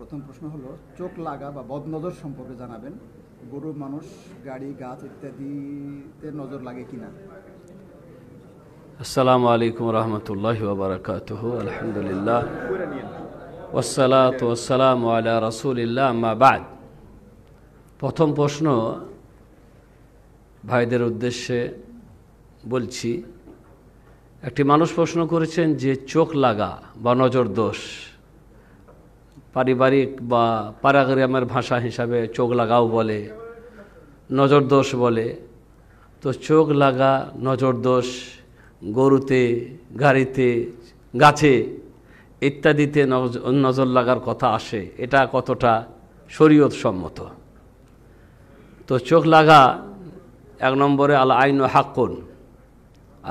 প্রথম প্রশ্ন হলো চোখ লাগা বা বদনজর সম্পর্কে জানাবেন গরু মানুষ গাড়ি গাছ ইত্যাদিতে নজর লাগে কিনা আসসালামু আলাইকুম রহমতুল্লাহ বারকাত আলহামদুলিল্লাহ ওসালাত ওসালাম আলা রসুলিল্লাহ বাদ প্রথম প্রশ্ন ভাইদের উদ্দেশ্যে বলছি একটি মানুষ প্রশ্ন করেছেন যে চোখ লাগা বা নজর দোষ পারিবারিক বা পারাগ্রামের ভাষা হিসাবে চোখ লাগাও বলে নজর দোষ বলে তো চোখ লাগা নজর দোষ গরুতে গাড়িতে গাছে ইত্যাদিতে নজর লাগার কথা আসে এটা কতটা শরীয়ত সম্মত তো চোখ লাগা এক নম্বরে আল আইন হাক্কুন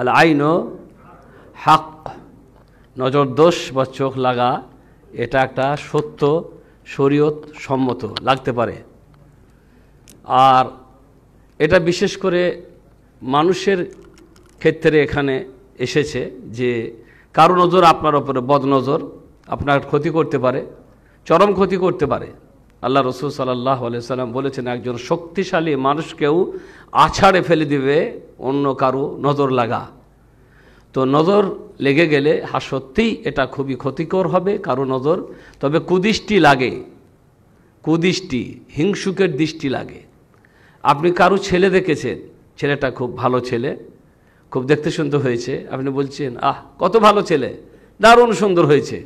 আল আইন হাক নজর দোষ বা চোখ লাগা এটা একটা সত্য শরীয়ত সম্মত লাগতে পারে আর এটা বিশেষ করে মানুষের ক্ষেত্রে এখানে এসেছে যে কারো নজর আপনার ওপরে বদনজর আপনার ক্ষতি করতে পারে চরম ক্ষতি করতে পারে আল্লাহ রসুল সাল্লাহ সাল্লাম বলেছেন একজন শক্তিশালী মানুষকেও আছাড়ে ফেলে দিবে অন্য কারো নজর লাগা তো নজর লেগে গেলে হা হ্যাঁ, সত্যিই এটা খুবই ক্ষতিকর হবে কারো নজর তবে কুদৃষ্টি লাগে কুদৃষ্টি হিংসুকের দৃষ্টি লাগে আপনি কারো ছেলে দেখেছেন ছেলেটা খুব ভালো ছেলে খুব দেখতে সুন্দর হয়েছে আপনি বলছেন আহ কত ভালো ছেলে দারুণ সুন্দর হয়েছে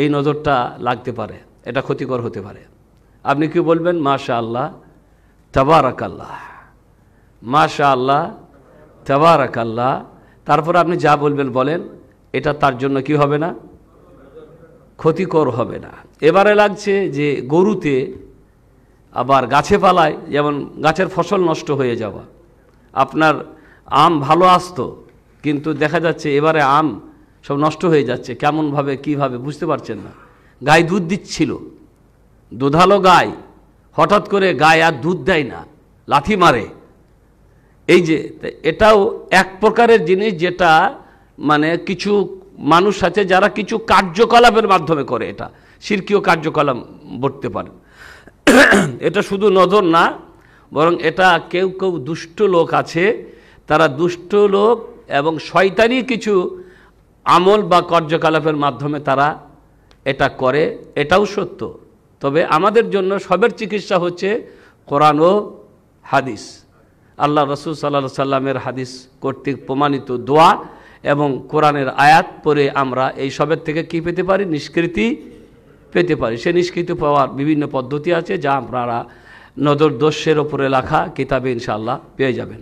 এই নজরটা লাগতে পারে এটা ক্ষতিকর হতে পারে আপনি কি বলবেন মাশা আল্লাহ আকাল্লাহ মাশা আল্লাহ তাবারাক আকাল্লাহ তারপর আপনি যা বলবেন বলেন এটা তার জন্য কি হবে না ক্ষতিকর হবে না এবারে লাগছে যে গরুতে আবার গাছে পালায় যেমন গাছের ফসল নষ্ট হয়ে যাওয়া আপনার আম ভালো আসতো কিন্তু দেখা যাচ্ছে এবারে আম সব নষ্ট হয়ে যাচ্ছে কেমনভাবে কীভাবে বুঝতে পারছেন না গায়ে দুধ দিচ্ছিল দুধালো গায় হঠাৎ করে গায়ে আর দুধ দেয় না লাথি মারে এই যে এটাও এক প্রকারের জিনিস যেটা মানে কিছু মানুষ আছে যারা কিছু কার্যকলাপের মাধ্যমে করে এটা শিল্পীয় কার্যকলাপ বলতে পারেন এটা শুধু নজর না বরং এটা কেউ কেউ দুষ্ট লোক আছে তারা দুষ্ট লোক এবং শয়তানি কিছু আমল বা কার্যকলাপের মাধ্যমে তারা এটা করে এটাও সত্য তবে আমাদের জন্য সবের চিকিৎসা হচ্ছে কোরআন ও হাদিস আল্লাহ রসুল সাল্লা সাল্লামের হাদিস কর্তৃক প্রমাণিত দোয়া এবং কোরআনের আয়াত পরে আমরা এই সবের থেকে কি পেতে পারি নিষ্কৃতি পেতে পারি সে নিষ্কৃতি পাওয়ার বিভিন্ন পদ্ধতি আছে যা আপনারা নজর দোষের ওপরে লেখা কিতাবে ইনশাল্লাহ পেয়ে যাবেন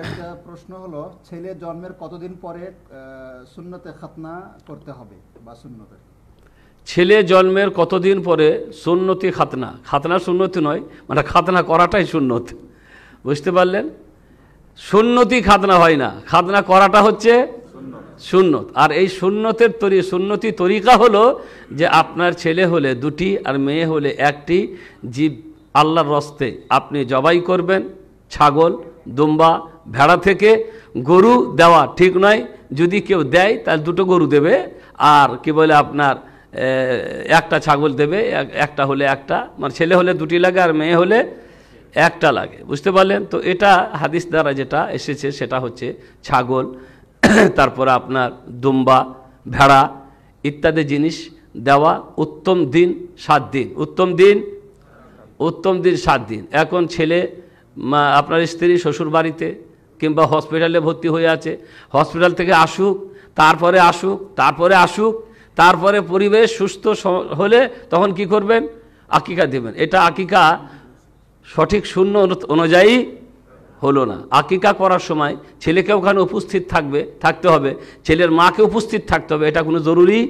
একটা প্রশ্ন হলো ছেলে জন্মের কতদিন পরে খাতনা করতে হবে বা ছেলে জন্মের কতদিন পরে সুন্নতি খাতনা খাতনা সুন্নতি নয় মানে খাতনা করাটাই সুন্নত বুঝতে পারলেন সুন্নতি খাতনা হয় না খাতনা করাটা হচ্ছে সুন্নত আর এই সুন্নতের তরি সুন্নতি তরিকা হলো যে আপনার ছেলে হলে দুটি আর মেয়ে হলে একটি জীব আল্লাহর রস্তে আপনি জবাই করবেন ছাগল দুম্বা ভেড়া থেকে গরু দেওয়া ঠিক নয় যদি কেউ দেয় তাহলে দুটো গরু দেবে আর কি বলে আপনার একটা ছাগল দেবে একটা হলে একটা মানে ছেলে হলে দুটি লাগে আর মেয়ে হলে একটা লাগে বুঝতে পারলেন তো এটা হাদিস দ্বারা যেটা এসেছে সেটা হচ্ছে ছাগল তারপরে আপনার দুম্বা ভেড়া ইত্যাদি জিনিস দেওয়া উত্তম দিন সাত দিন উত্তম দিন উত্তম দিন সাত দিন এখন ছেলে আপনার স্ত্রী শ্বশুর বাড়িতে কিংবা হসপিটালে ভর্তি হয়ে আছে হসপিটাল থেকে আসুক তারপরে আসুক তারপরে আসুক তারপরে পরিবেশ সুস্থ হলে তখন কি করবেন আকিকা দেবেন এটা আকিকা সঠিক শূন্য অনুযায়ী হলো না আকিকা করার সময় ছেলেকে ওখানে উপস্থিত থাকবে থাকতে হবে ছেলের মাকে উপস্থিত থাকতে হবে এটা কোনো জরুরি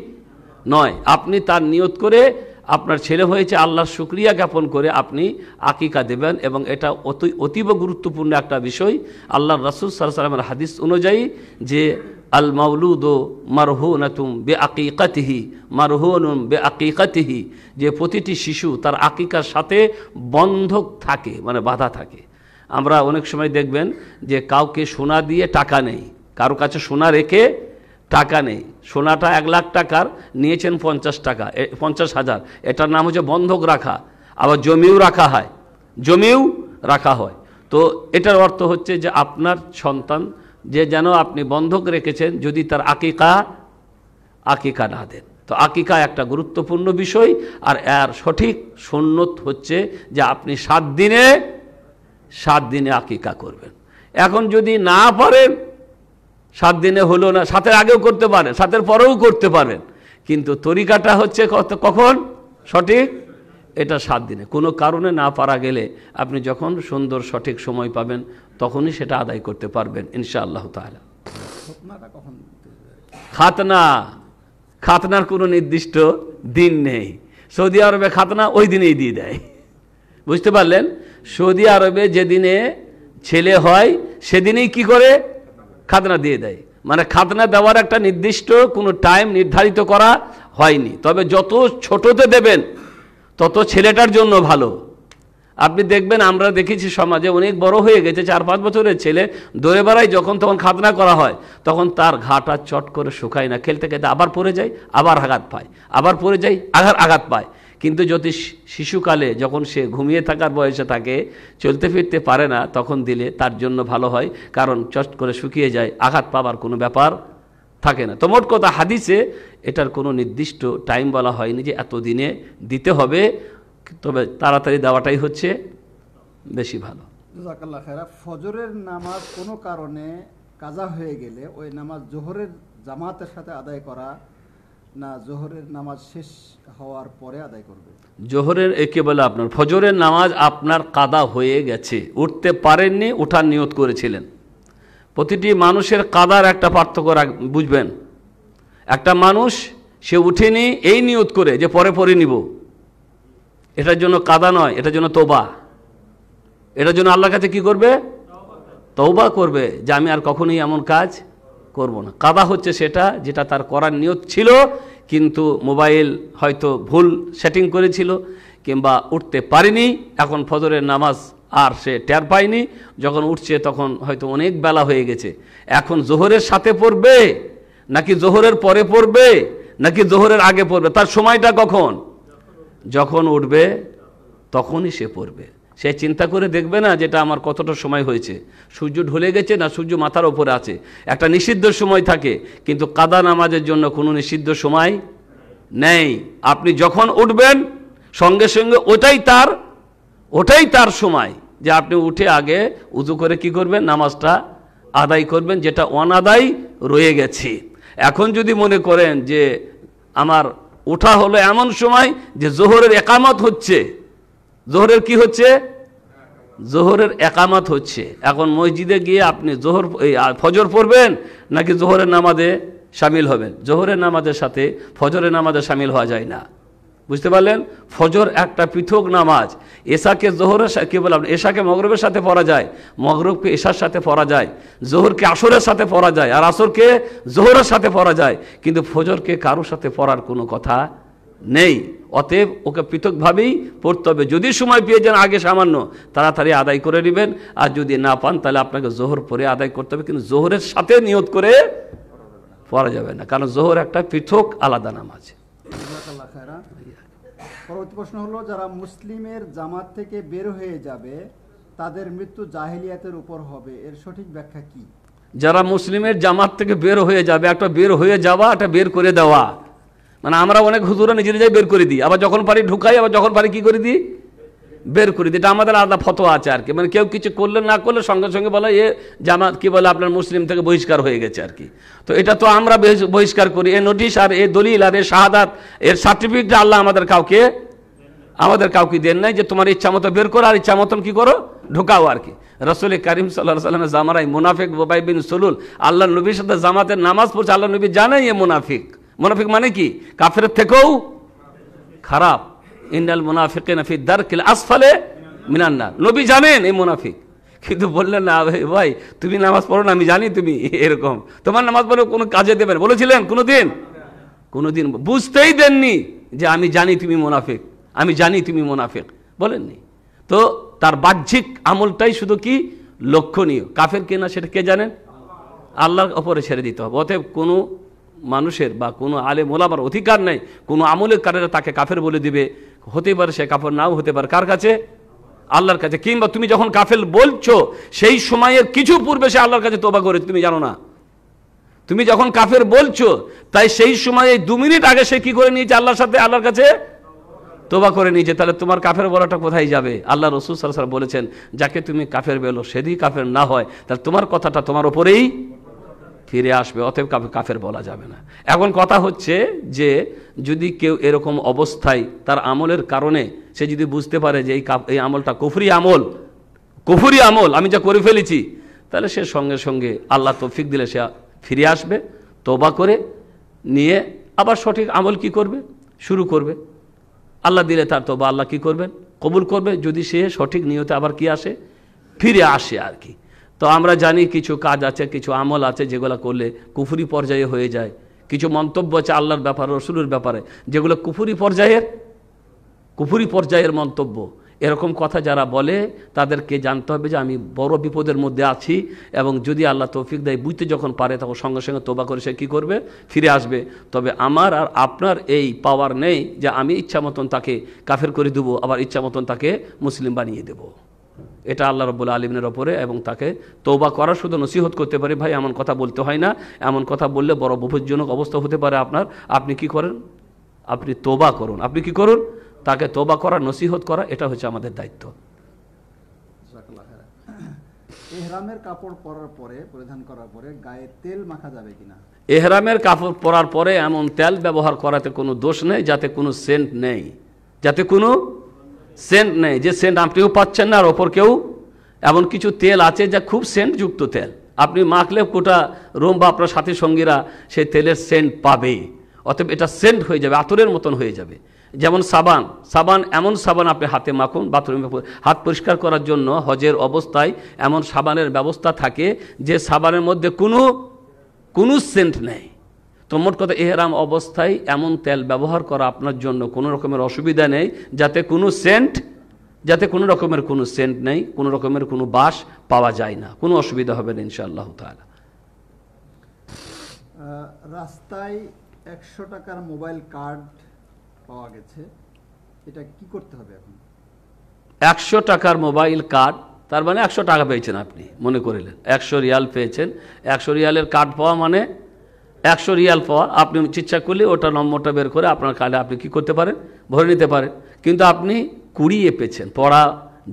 নয় আপনি তার নিয়ত করে আপনার ছেলে হয়েছে আল্লাহর শুক্রিয়া জ্ঞাপন করে আপনি আকিকা দেবেন এবং এটা অতি অতীব গুরুত্বপূর্ণ একটা বিষয় আল্লাহ রাসুল সাল্লামের হাদিস অনুযায়ী যে আল মাউলুদ মারহুনাতুম বে আকিকাতিহি মারহুনুম বে আকিকাতিহি যে প্রতিটি শিশু তার আকিকার সাথে বন্ধক থাকে মানে বাধা থাকে আমরা অনেক সময় দেখবেন যে কাউকে সোনা দিয়ে টাকা নেই কারো কাছে সোনা রেখে টাকা নেই সোনাটা এক লাখ টাকার নিয়েছেন পঞ্চাশ টাকা পঞ্চাশ হাজার এটার নাম হচ্ছে বন্ধক রাখা আবার জমিও রাখা হয় জমিও রাখা হয় তো এটার অর্থ হচ্ছে যে আপনার সন্তান যে যেন আপনি বন্ধক রেখেছেন যদি তার আকিকা আকিকা না দেন তো আকিকা একটা গুরুত্বপূর্ণ বিষয় আর এর সঠিক সন্ন্যত হচ্ছে যে আপনি সাত দিনে সাত দিনে আকিকা করবেন এখন যদি না পারেন সাত দিনে হলো না সাতের আগেও করতে পারেন সাতের পরেও করতে পারেন কিন্তু তরিকাটা হচ্ছে কত কখন সঠিক এটা সাত দিনে কোনো কারণে না পারা গেলে আপনি যখন সুন্দর সঠিক সময় পাবেন তখনই সেটা আদায় করতে পারবেন ইনশাআল্লাহ তাহলে খাতনা খাতনার কোনো নির্দিষ্ট দিন নেই সৌদি আরবে খাতনা ওই দিনেই দিয়ে দেয় বুঝতে পারলেন সৌদি আরবে যেদিনে ছেলে হয় সেদিনেই কি করে খাদনা দিয়ে দেয় মানে খাদনা দেওয়ার একটা নির্দিষ্ট কোনো টাইম নির্ধারিত করা হয়নি তবে যত ছোটতে দেবেন তত ছেলেটার জন্য ভালো আপনি দেখবেন আমরা দেখেছি সমাজে অনেক বড় হয়ে গেছে চার পাঁচ বছরের ছেলে দৌড়ে বেড়ায় যখন তখন খাতনা করা হয় তখন তার ঘাটা চট করে শুকায় না খেলতে খেলতে আবার পড়ে যায় আবার আঘাত পায় আবার পড়ে যায় আঘাত আঘাত পায় কিন্তু যদি শিশুকালে যখন সে ঘুমিয়ে থাকার বয়সে থাকে চলতে ফিরতে পারে না তখন দিলে তার জন্য ভালো হয় কারণ চট করে শুকিয়ে যায় আঘাত পাবার কোনো ব্যাপার থাকে না তো মোট কথা হাদিসে এটার কোনো নির্দিষ্ট টাইম বলা হয়নি যে এতদিনে দিতে হবে তবে তাড়াতাড়ি দেওয়াটাই হচ্ছে বেশি ভালো ফজরের নামাজ কোনো কারণে কাজা হয়ে গেলে ওই নামাজ জোহরের জামাতের সাথে আদায় করা না জোহরের নামাজ শেষ হওয়ার পরে আদায় করবে জোহরের একেবারে আপনার ফজরের নামাজ আপনার কাদা হয়ে গেছে উঠতে পারেননি উঠার নিয়ত করেছিলেন প্রতিটি মানুষের কাদার একটা পার্থক্য বুঝবেন একটা মানুষ সে উঠেনি এই নিয়ত করে যে পরে পরে নিব এটার জন্য কাদা নয় এটার জন্য তোবা এটার জন্য আল্লাহ কাছে কি করবে তৌবা করবে যে আমি আর কখনোই এমন কাজ করব না কাদা হচ্ছে সেটা যেটা তার করার নিয়ত ছিল কিন্তু মোবাইল হয়তো ভুল সেটিং করেছিল কিংবা উঠতে পারেনি এখন ফজরের নামাজ আর সে টের পায়নি যখন উঠছে তখন হয়তো অনেক বেলা হয়ে গেছে এখন জোহরের সাথে পড়বে নাকি জোহরের পরে পড়বে নাকি জোহরের আগে পড়বে তার সময়টা কখন যখন উঠবে তখনই সে পড়বে সে চিন্তা করে দেখবে না যেটা আমার কতটা সময় হয়েছে সূর্য ঢলে গেছে না সূর্য মাথার ওপরে আছে একটা নিষিদ্ধ সময় থাকে কিন্তু কাদা নামাজের জন্য কোনো নিষিদ্ধ সময় নেই আপনি যখন উঠবেন সঙ্গে সঙ্গে ওটাই তার ওটাই তার সময় যে আপনি উঠে আগে উঁচু করে কি করবেন নামাজটা আদায় করবেন যেটা অনাদায় রয়ে গেছে এখন যদি মনে করেন যে আমার ওঠা হলো এমন সময় যে জোহরের একামত হচ্ছে জোহরের কি হচ্ছে জোহরের একামত হচ্ছে এখন মসজিদে গিয়ে আপনি জোহর ফজর পড়বেন নাকি জোহরের নামাজে সামিল হবেন জোহরের নামাজের সাথে ফজরের নামাজে সামিল হওয়া যায় না বুঝতে পারলেন ফজর একটা পৃথক নামাজ এশাকে জোহরের কী বললাম এশাকে মগরবের সাথে পড়া যায় মগরবকে এশার সাথে পড়া যায় জোহরকে আসরের সাথে পড়া যায় আর আসরকে জোহরের সাথে পড়া যায় কিন্তু ফজরকে কারোর সাথে পড়ার কোনো কথা নেই অতএব ওকে পৃথকভাবেই পড়তে হবে যদি সময় পেয়ে যান আগে সামান্য তাড়াতাড়ি আদায় করে নেবেন আর যদি না পান তাহলে আপনাকে জোহর পরে আদায় করতে হবে কিন্তু জোহরের সাথে নিয়ত করে পড়া যাবে না কারণ জোহর একটা পৃথক আলাদা নাম আছে পরবর্তী প্রশ্ন হলো যারা মুসলিমের জামাত থেকে বের হয়ে যাবে তাদের মৃত্যু জাহেলিয়াতের উপর হবে এর সঠিক ব্যাখ্যা কি যারা মুসলিমের জামাত থেকে বের হয়ে যাবে একটা বের হয়ে যাওয়া একটা বের করে দেওয়া মানে আমরা অনেক হুজুরে নিজে নিজেই বের করে দিই আবার যখন পারি ঢুকাই আবার যখন পারি কি করে দিই বের করে দিই এটা আমাদের আলাদা ফতো আছে আর কি মানে কেউ কিছু করলে না করলে সঙ্গে সঙ্গে বলে এ জামাত কি বলে আপনার মুসলিম থেকে বহিষ্কার হয়ে গেছে আর কি তো এটা তো আমরা বহিষ্কার করি এ নোটিশ আর এ দলিল আর এ শাহাদাত এর সার্টিফিকেট আল্লাহ আমাদের কাউকে আমাদের কাউকে দেন নাই যে তোমার ইচ্ছা মতো বের করো আর ইচ্ছা মতন কী করো ঢোকাও আর কি রসুল করিম সাল্লাহ সাল্লামের জামারাই মুনাফিক বোবাই বিন সলুল আল্লাহ নবীর সাথে জামাতের নামাজ পড়ছে আল্লাহ নবী জানাই এ মুনাফিক মোনাফিক মানে কি কাফের থেকেও খারাপ ইন্ডাল মোনাফিক দার কিল আসফালে মিনান্না নবী জানেন এই মোনাফিক কিন্তু বললেন না ভাই তুমি নামাজ পড়ো না আমি জানি তুমি এরকম তোমার নামাজ পড়ো কোনো কাজে দেবেন বলেছিলেন কোনো দিন কোনো দিন বুঝতেই দেননি যে আমি জানি তুমি মোনাফিক আমি জানি তুমি মোনাফিক বলেননি তো তার বাহ্যিক আমলটাই শুধু কি লক্ষণীয় কাফের কেনা সেটা কে জানেন আল্লাহর ওপরে ছেড়ে দিতে হবে অতএব কোনো মানুষের বা কোনো আলে মোলামার অধিকার নেই কোনো আমলের কারণে তাকে কাফের বলে দিবে হতে পারে সে কাফের নাও হতে পারে কার কাছে আল্লাহর কাছে কিংবা তুমি যখন কাফেল বলছো সেই সময়ের কিছু পূর্বে সে আল্লাহর কাছে তোবা করে তুমি জানো না তুমি যখন কাফের বলছো তাই সেই সময়ে দু মিনিট আগে সে কি করে নিয়েছে আল্লাহর সাথে আল্লাহর কাছে তোবা করে নিয়েছে তাহলে তোমার কাফের বলাটা কোথায় যাবে আল্লাহ রসুল সাল বলেছেন যাকে তুমি কাফের বেলো সেদিকে কাফের না হয় তাহলে তোমার কথাটা তোমার ওপরেই ফিরে আসবে অতএব কাফের বলা যাবে না এখন কথা হচ্ছে যে যদি কেউ এরকম অবস্থায় তার আমলের কারণে সে যদি বুঝতে পারে যে এই এই আমলটা কুফরি আমল কুফুরি আমল আমি যা করে ফেলেছি তাহলে সে সঙ্গে সঙ্গে আল্লাহ তৌফিক দিলে সে ফিরে আসবে তবা করে নিয়ে আবার সঠিক আমল কি করবে শুরু করবে আল্লাহ দিলে তার তোবা আল্লাহ কি করবেন কবুল করবে যদি সে সঠিক নিয়তে আবার কি আসে ফিরে আসে আর কি তো আমরা জানি কিছু কাজ আছে কিছু আমল আছে যেগুলো করলে কুফুরি পর্যায়ে হয়ে যায় কিছু মন্তব্য আছে আল্লাহর ব্যাপারে রসুলের ব্যাপারে যেগুলো কুফুরি পর্যায়ের কুফুরি পর্যায়ের মন্তব্য এরকম কথা যারা বলে তাদেরকে জানতে হবে যে আমি বড় বিপদের মধ্যে আছি এবং যদি আল্লাহ তৌফিক দেয় বুঝতে যখন পারে তখন সঙ্গে সঙ্গে তোবা করে সে কী করবে ফিরে আসবে তবে আমার আর আপনার এই পাওয়ার নেই যে আমি ইচ্ছা মতন তাকে কাফের করে দেবো আবার ইচ্ছা মতন তাকে মুসলিম বানিয়ে দেবো এটা আল্লাহ রব্বুল আলিমের ওপরে এবং তাকে তৌবা করার শুধু নসিহত করতে পারি ভাই এমন কথা বলতে হয় না এমন কথা বললে বড় বিপজ্জনক অবস্থা হতে পারে আপনার আপনি কি করেন আপনি তোবা করুন আপনি কি করুন তাকে তোবা করা নসিহত করা এটা হচ্ছে আমাদের দায়িত্ব এহরামের কাপড় পরার পরে এমন তেল ব্যবহার করাতে কোনো দোষ নেই যাতে কোনো সেন্ট নেই যাতে কোনো সেন্ট নেই যে সেন্ট আপনিও পাচ্ছেন না আর ওপর কেউ এমন কিছু তেল আছে যা খুব সেন্ট যুক্ত তেল আপনি মাখলে কোটা রুম বা আপনার সাথী সঙ্গীরা সেই তেলের সেন্ট পাবে অতএব এটা সেন্ট হয়ে যাবে আতরের মতন হয়ে যাবে যেমন সাবান সাবান এমন সাবান আপনি হাতে মাখুন বাথরুমে হাত পরিষ্কার করার জন্য হজের অবস্থায় এমন সাবানের ব্যবস্থা থাকে যে সাবানের মধ্যে কোনো কোনো সেন্ট নেই তো মোট কথা এহরাম অবস্থায় এমন তেল ব্যবহার করা আপনার জন্য কোনো রকমের অসুবিধা নেই যাতে কোনো সেন্ট যাতে কোনো রকমের কোনো সেন্ট নেই কোনো রকমের কোনো বাস পাওয়া যায় না কোনো অসুবিধা হবে না ইনশাআল্লাহ তালা রাস্তায় একশো টাকার মোবাইল কার্ড পাওয়া গেছে এটা কি করতে হবে এখন একশো টাকার মোবাইল কার্ড তার মানে একশো টাকা পেয়েছেন আপনি মনে করিলেন একশো রিয়াল পেয়েছেন একশো রিয়ালের কার্ড পাওয়া মানে একশো রিয়াল পাওয়া আপনি চিচ্ছা করলে ওটা নম্বরটা বের করে আপনার কালে আপনি কি করতে পারেন ভরে নিতে পারেন কিন্তু আপনি কুড়িয়ে পেছেন পড়া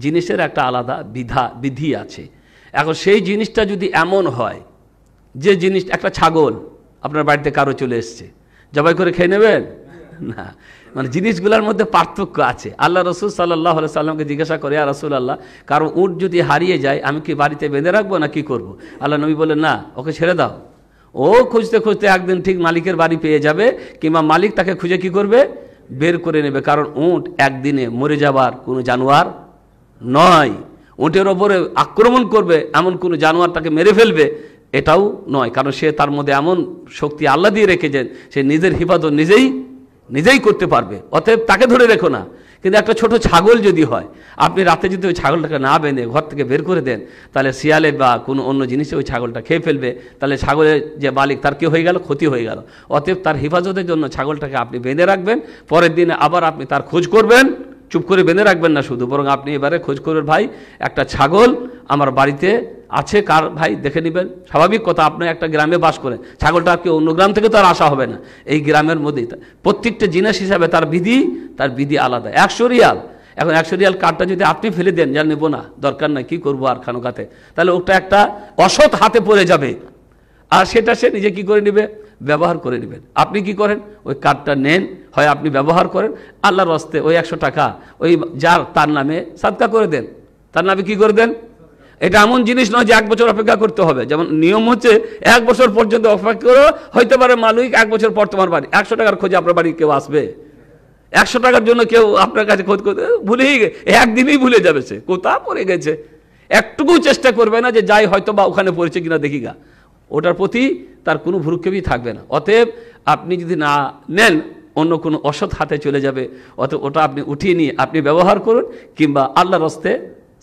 জিনিসের একটা আলাদা বিধা বিধি আছে এখন সেই জিনিসটা যদি এমন হয় যে জিনিস একটা ছাগল আপনার বাড়িতে কারো চলে এসছে জবাই করে খেয়ে নেবেন না মানে জিনিসগুলোর মধ্যে পার্থক্য আছে আল্লাহ রসুল সাল্লাহ সাল্লামকে জিজ্ঞাসা করে আর রসুল আল্লাহ কারো উট যদি হারিয়ে যায় আমি কি বাড়িতে বেঁধে রাখবো না কি করব। আল্লাহ নবী বলে না ওকে ছেড়ে দাও ও খুঁজতে খুঁজতে একদিন ঠিক মালিকের বাড়ি পেয়ে যাবে কিংবা মালিক তাকে খুঁজে কি করবে বের করে নেবে কারণ উঁট একদিনে মরে যাবার কোনো জানোয়ার নয় উঁটের ওপরে আক্রমণ করবে এমন কোনো জানোয়ার তাকে মেরে ফেলবে এটাও নয় কারণ সে তার মধ্যে এমন শক্তি আল্লাহ দিয়ে রেখেছেন সে নিজের হিফাজত নিজেই নিজেই করতে পারবে অতএব তাকে ধরে রেখো না কিন্তু একটা ছোট ছাগল যদি হয় আপনি রাতে যদি ওই ছাগলটাকে না বেঁধে ঘর থেকে বের করে দেন তাহলে শিয়ালে বা কোনো অন্য জিনিসে ওই ছাগলটা খেয়ে ফেলবে তাহলে ছাগলের যে মালিক তার কী হয়ে গেল ক্ষতি হয়ে গেল অতএব তার হেফাজতের জন্য ছাগলটাকে আপনি বেঁধে রাখবেন পরের দিনে আবার আপনি তার খোঁজ করবেন চুপ করে বেঁধে রাখবেন না শুধু বরং আপনি এবারে খোঁজ করবেন ভাই একটা ছাগল আমার বাড়িতে আছে কার ভাই দেখে নেবেন স্বাভাবিক কথা আপনি একটা গ্রামে বাস করেন ছাগলটা আপনি অন্য গ্রাম থেকে তো আর আসা হবে না এই গ্রামের মধ্যেই প্রত্যেকটা জিনিস হিসাবে তার বিধি তার বিধি আলাদা একশো রিয়াল এখন একশো রিয়াল কার্ডটা যদি আপনি ফেলে দেন যা নেবো না দরকার নাই কি করবো আর খানোকাতে তাহলে ওটা একটা অসৎ হাতে পড়ে যাবে আর সেটা সে নিজে কি করে নেবে ব্যবহার করে নেবেন আপনি কি করেন ওই কার্ডটা নেন হয় আপনি ব্যবহার করেন আল্লাহর রস্তে ওই একশো টাকা ওই যার তার নামে সাদকা করে দেন তার নামে কি করে দেন এটা এমন জিনিস নয় যে এক বছর অপেক্ষা করতে হবে যেমন নিয়ম হচ্ছে এক বছর পর্যন্ত অপেক্ষা করো হইতে পারে মালিক এক বছর পর তোমার বাড়ি একশো টাকার খোঁজে আপনার বাড়ি কেউ আসবে একশো টাকার জন্য কেউ আপনার কাছে খোঁজ করতে ভুলেই একদিনই ভুলে যাবে সে কোথা পড়ে গেছে একটুকু চেষ্টা করবে না যে যাই হয়তো বা ওখানে পড়েছে কিনা দেখি গা ওটার প্রতি তার কোনো ভ্রুক্ষেপই থাকবে না অতএব আপনি যদি না নেন অন্য কোনো অসৎ হাতে চলে যাবে অত ওটা আপনি উঠিয়ে নিয়ে আপনি ব্যবহার করুন কিংবা আল্লাহর রস্তে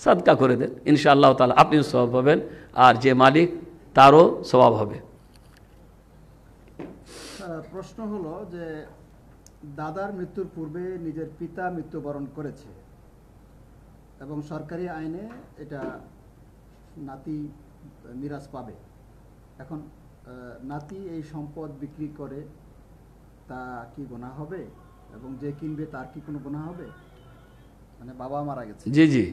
সাদকা করে দেন ইনশাআল্লাহ তালা আপনিও স্বভাব হবেন আর যে মালিক তারও স্বভাব হবে প্রশ্ন হলো যে দাদার মৃত্যুর পূর্বে নিজের পিতা মৃত্যুবরণ করেছে এবং সরকারি আইনে এটা নাতি মিরাজ পাবে এখন নাতি এই সম্পদ বিক্রি করে তা কি গোনা হবে এবং যে কিনবে তার কি কোনো গোনা হবে মানে বাবা মারা গেছে জি জি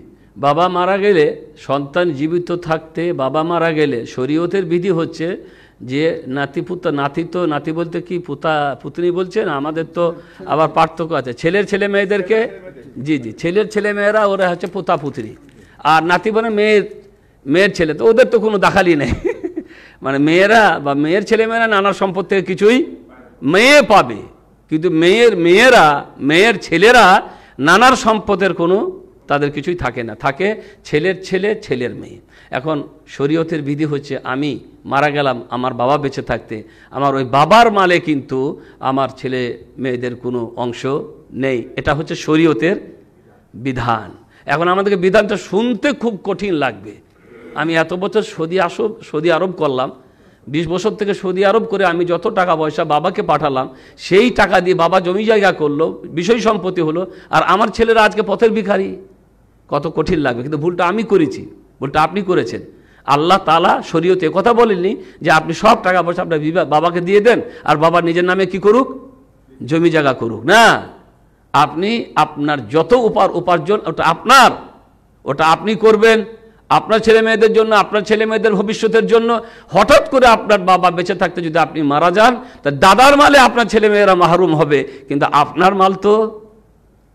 বাবা মারা গেলে সন্তান জীবিত থাকতে বাবা মারা গেলে শরীয়তের বিধি হচ্ছে যে নাতি পুতা নাতি তো নাতি বলতে কি পুতা পুতনি বলছেন আমাদের তো আবার পার্থক্য আছে ছেলের ছেলে মেয়েদেরকে জি জি ছেলের ছেলে মেয়েরা ওরা হচ্ছে পুতা পুতনি আর নাতি বলে মেয়ের মেয়ের ছেলে তো ওদের তো কোনো দাখালি নেই মানে মেয়েরা বা মেয়ের ছেলেমেয়েরা নানা সম্পদ থেকে কিছুই মেয়ে পাবে কিন্তু মেয়ের মেয়েরা মেয়ের ছেলেরা নানার সম্পদের কোনো তাদের কিছুই থাকে না থাকে ছেলের ছেলে ছেলের মেয়ে এখন শরীয়তের বিধি হচ্ছে আমি মারা গেলাম আমার বাবা বেঁচে থাকতে আমার ওই বাবার মালে কিন্তু আমার ছেলে মেয়েদের কোনো অংশ নেই এটা হচ্ছে শরীয়তের বিধান এখন আমাদেরকে বিধানটা শুনতে খুব কঠিন লাগবে আমি এত বছর সৌদি আসব সৌদি আরব করলাম বিশ বছর থেকে সৌদি আরব করে আমি যত টাকা পয়সা বাবাকে পাঠালাম সেই টাকা দিয়ে বাবা জমি জায়গা করলো বিষয় সম্পত্তি হলো আর আমার ছেলেরা আজকে পথের ভিখারি কত কঠিন লাগবে কিন্তু ভুলটা আমি করেছি ভুলটা আপনি করেছেন আল্লাহ তালা শরীয়তে কথা বলেননি যে আপনি সব টাকা পয়সা আপনার বাবাকে দিয়ে দেন আর বাবা নিজের নামে কি করুক জমি জায়গা করুক না আপনি আপনার যত উপার উপার্জন ওটা আপনার ওটা আপনি করবেন আপনার ছেলে মেয়েদের জন্য আপনার ছেলে মেয়েদের ভবিষ্যতের জন্য হঠাৎ করে আপনার বাবা বেঁচে থাকতে যদি আপনি মারা যান তা দাদার মালে আপনার ছেলে মেয়েরা মাহরুম হবে কিন্তু আপনার মাল তো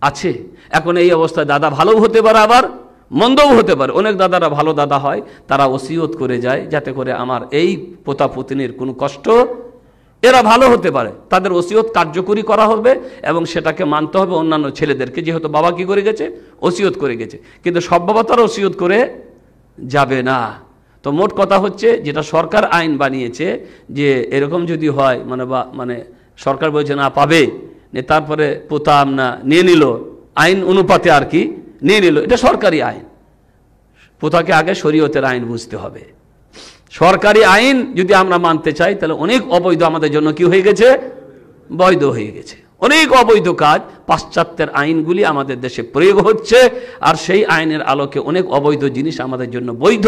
আছে এখন এই অবস্থায় দাদা ভালোও হতে পারে আবার মন্দও হতে পারে অনেক দাদারা ভালো দাদা হয় তারা ওসিয়ত করে যায় যাতে করে আমার এই পোতা পতিনীর কোনো কষ্ট এরা ভালো হতে পারে তাদের ওসিয়ত কার্যকরী করা হবে এবং সেটাকে মানতে হবে অন্যান্য ছেলেদেরকে যেহেতু বাবা কি করে গেছে ওসিয়ত করে গেছে কিন্তু সব বাবা তারা ওসিয়ত করে যাবে না তো মোট কথা হচ্ছে যেটা সরকার আইন বানিয়েছে যে এরকম যদি হয় মানে বা মানে সরকার বলছে না পাবে তারপরে পোতাম না নিয়ে নিল আইন অনুপাতে আর কি নিয়ে নিল এটা সরকারি আইন পোতাকে আগে শরীয়তের আইন বুঝতে হবে সরকারি আইন যদি আমরা মানতে চাই তাহলে অনেক অবৈধ আমাদের জন্য কি হয়ে গেছে বৈধ হয়ে গেছে অনেক অবৈধ কাজ পাশ্চাত্যের আইনগুলি আমাদের দেশে প্রয়োগ হচ্ছে আর সেই আইনের আলোকে অনেক অবৈধ জিনিস আমাদের জন্য বৈধ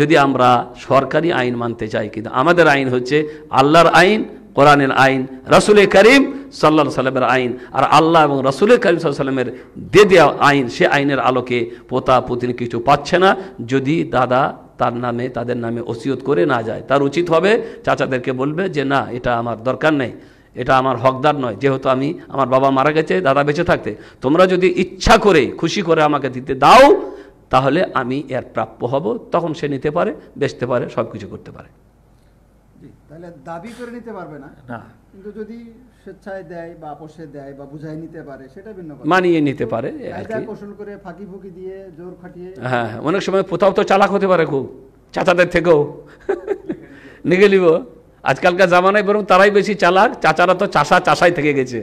যদি আমরা সরকারি আইন মানতে চাই কিন্তু আমাদের আইন হচ্ছে আল্লাহর আইন কোরআনের আইন রসুলের করিম সাল্লা সাল্লামের আইন আর আল্লাহ এবং রসুলের করিম সাল্লামের দে দেওয়া আইন সে আইনের আলোকে পোতা পুতিন কিছু পাচ্ছে না যদি দাদা তার নামে তাদের নামে ওসিয়ত করে না যায় তার উচিত হবে চাচাদেরকে বলবে যে না এটা আমার দরকার নেই এটা আমার হকদার নয় যেহেতু আমি আমার বাবা মারা গেছে দাদা বেঁচে থাকতে তোমরা যদি ইচ্ছা করে খুশি করে আমাকে দিতে দাও তাহলে আমি এর প্রাপ্য হব তখন সে নিতে পারে বেচতে পারে সব কিছু করতে পারে তাহলে দাবি করে নিতে পারবে না কিন্তু যদি স্বেচ্ছায় দেয় বা আপোষে দেয় বা বুঝাই নিতে পারে সেটা ভিন্ন মানিয়ে নিতে পারে কৌশল করে ফাঁকি ফুকি দিয়ে জোর খাটিয়ে হ্যাঁ, হ্যাঁ অনেক সময় কোথাও তো চালাক হতে পারে খুব চাচাদের থেকেও নিয়ে নিব আজকালকার জামানায় বরং তারাই বেশি চালাক চাচারা তো চাষা চাষাই থেকে গেছে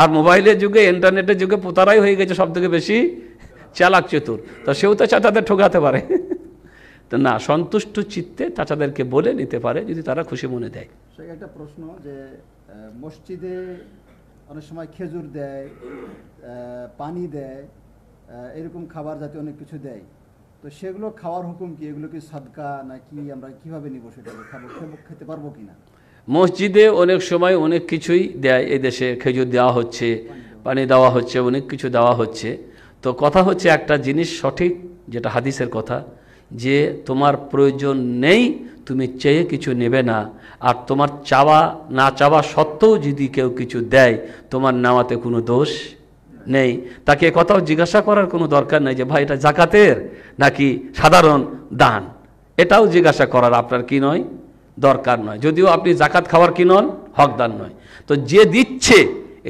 আর মোবাইলের যুগে ইন্টারনেটের যুগে পোতারাই হয়ে গেছে সব থেকে বেশি চালাক চতুর তো সেও তো চাচাদের ঠোকাতে পারে তো না সন্তুষ্ট চিত্তে চাচাদেরকে বলে নিতে পারে যদি তারা খুশি মনে দেয় একটা প্রশ্ন যে মসজিদে অনেক সময় খেজুর দেয় পানি দেয় এরকম খাবার জাতীয় অনেক কিছু দেয় তো সেগুলো খাওয়ার হুকুম কি এগুলো কি সাদকা নাকি আমরা কিভাবে নিব সেটা খাবো খেতে পারবো কি না মসজিদে অনেক সময় অনেক কিছুই দেয় এই দেশে খেজুর দেওয়া হচ্ছে পানি দেওয়া হচ্ছে অনেক কিছু দেওয়া হচ্ছে তো কথা হচ্ছে একটা জিনিস সঠিক যেটা হাদিসের কথা যে তোমার প্রয়োজন নেই তুমি চেয়ে কিছু নেবে না আর তোমার চাওয়া না চাওয়া সত্ত্বেও যদি কেউ কিছু দেয় তোমার নেওয়াতে কোনো দোষ নেই তাকে কথাও জিজ্ঞাসা করার কোনো দরকার নেই যে ভাই এটা জাকাতের নাকি সাধারণ দান এটাও জিজ্ঞাসা করার আপনার কি নয় দরকার নয় যদিও আপনি জাকাত খাওয়ার কি নন হকদান নয় তো যে দিচ্ছে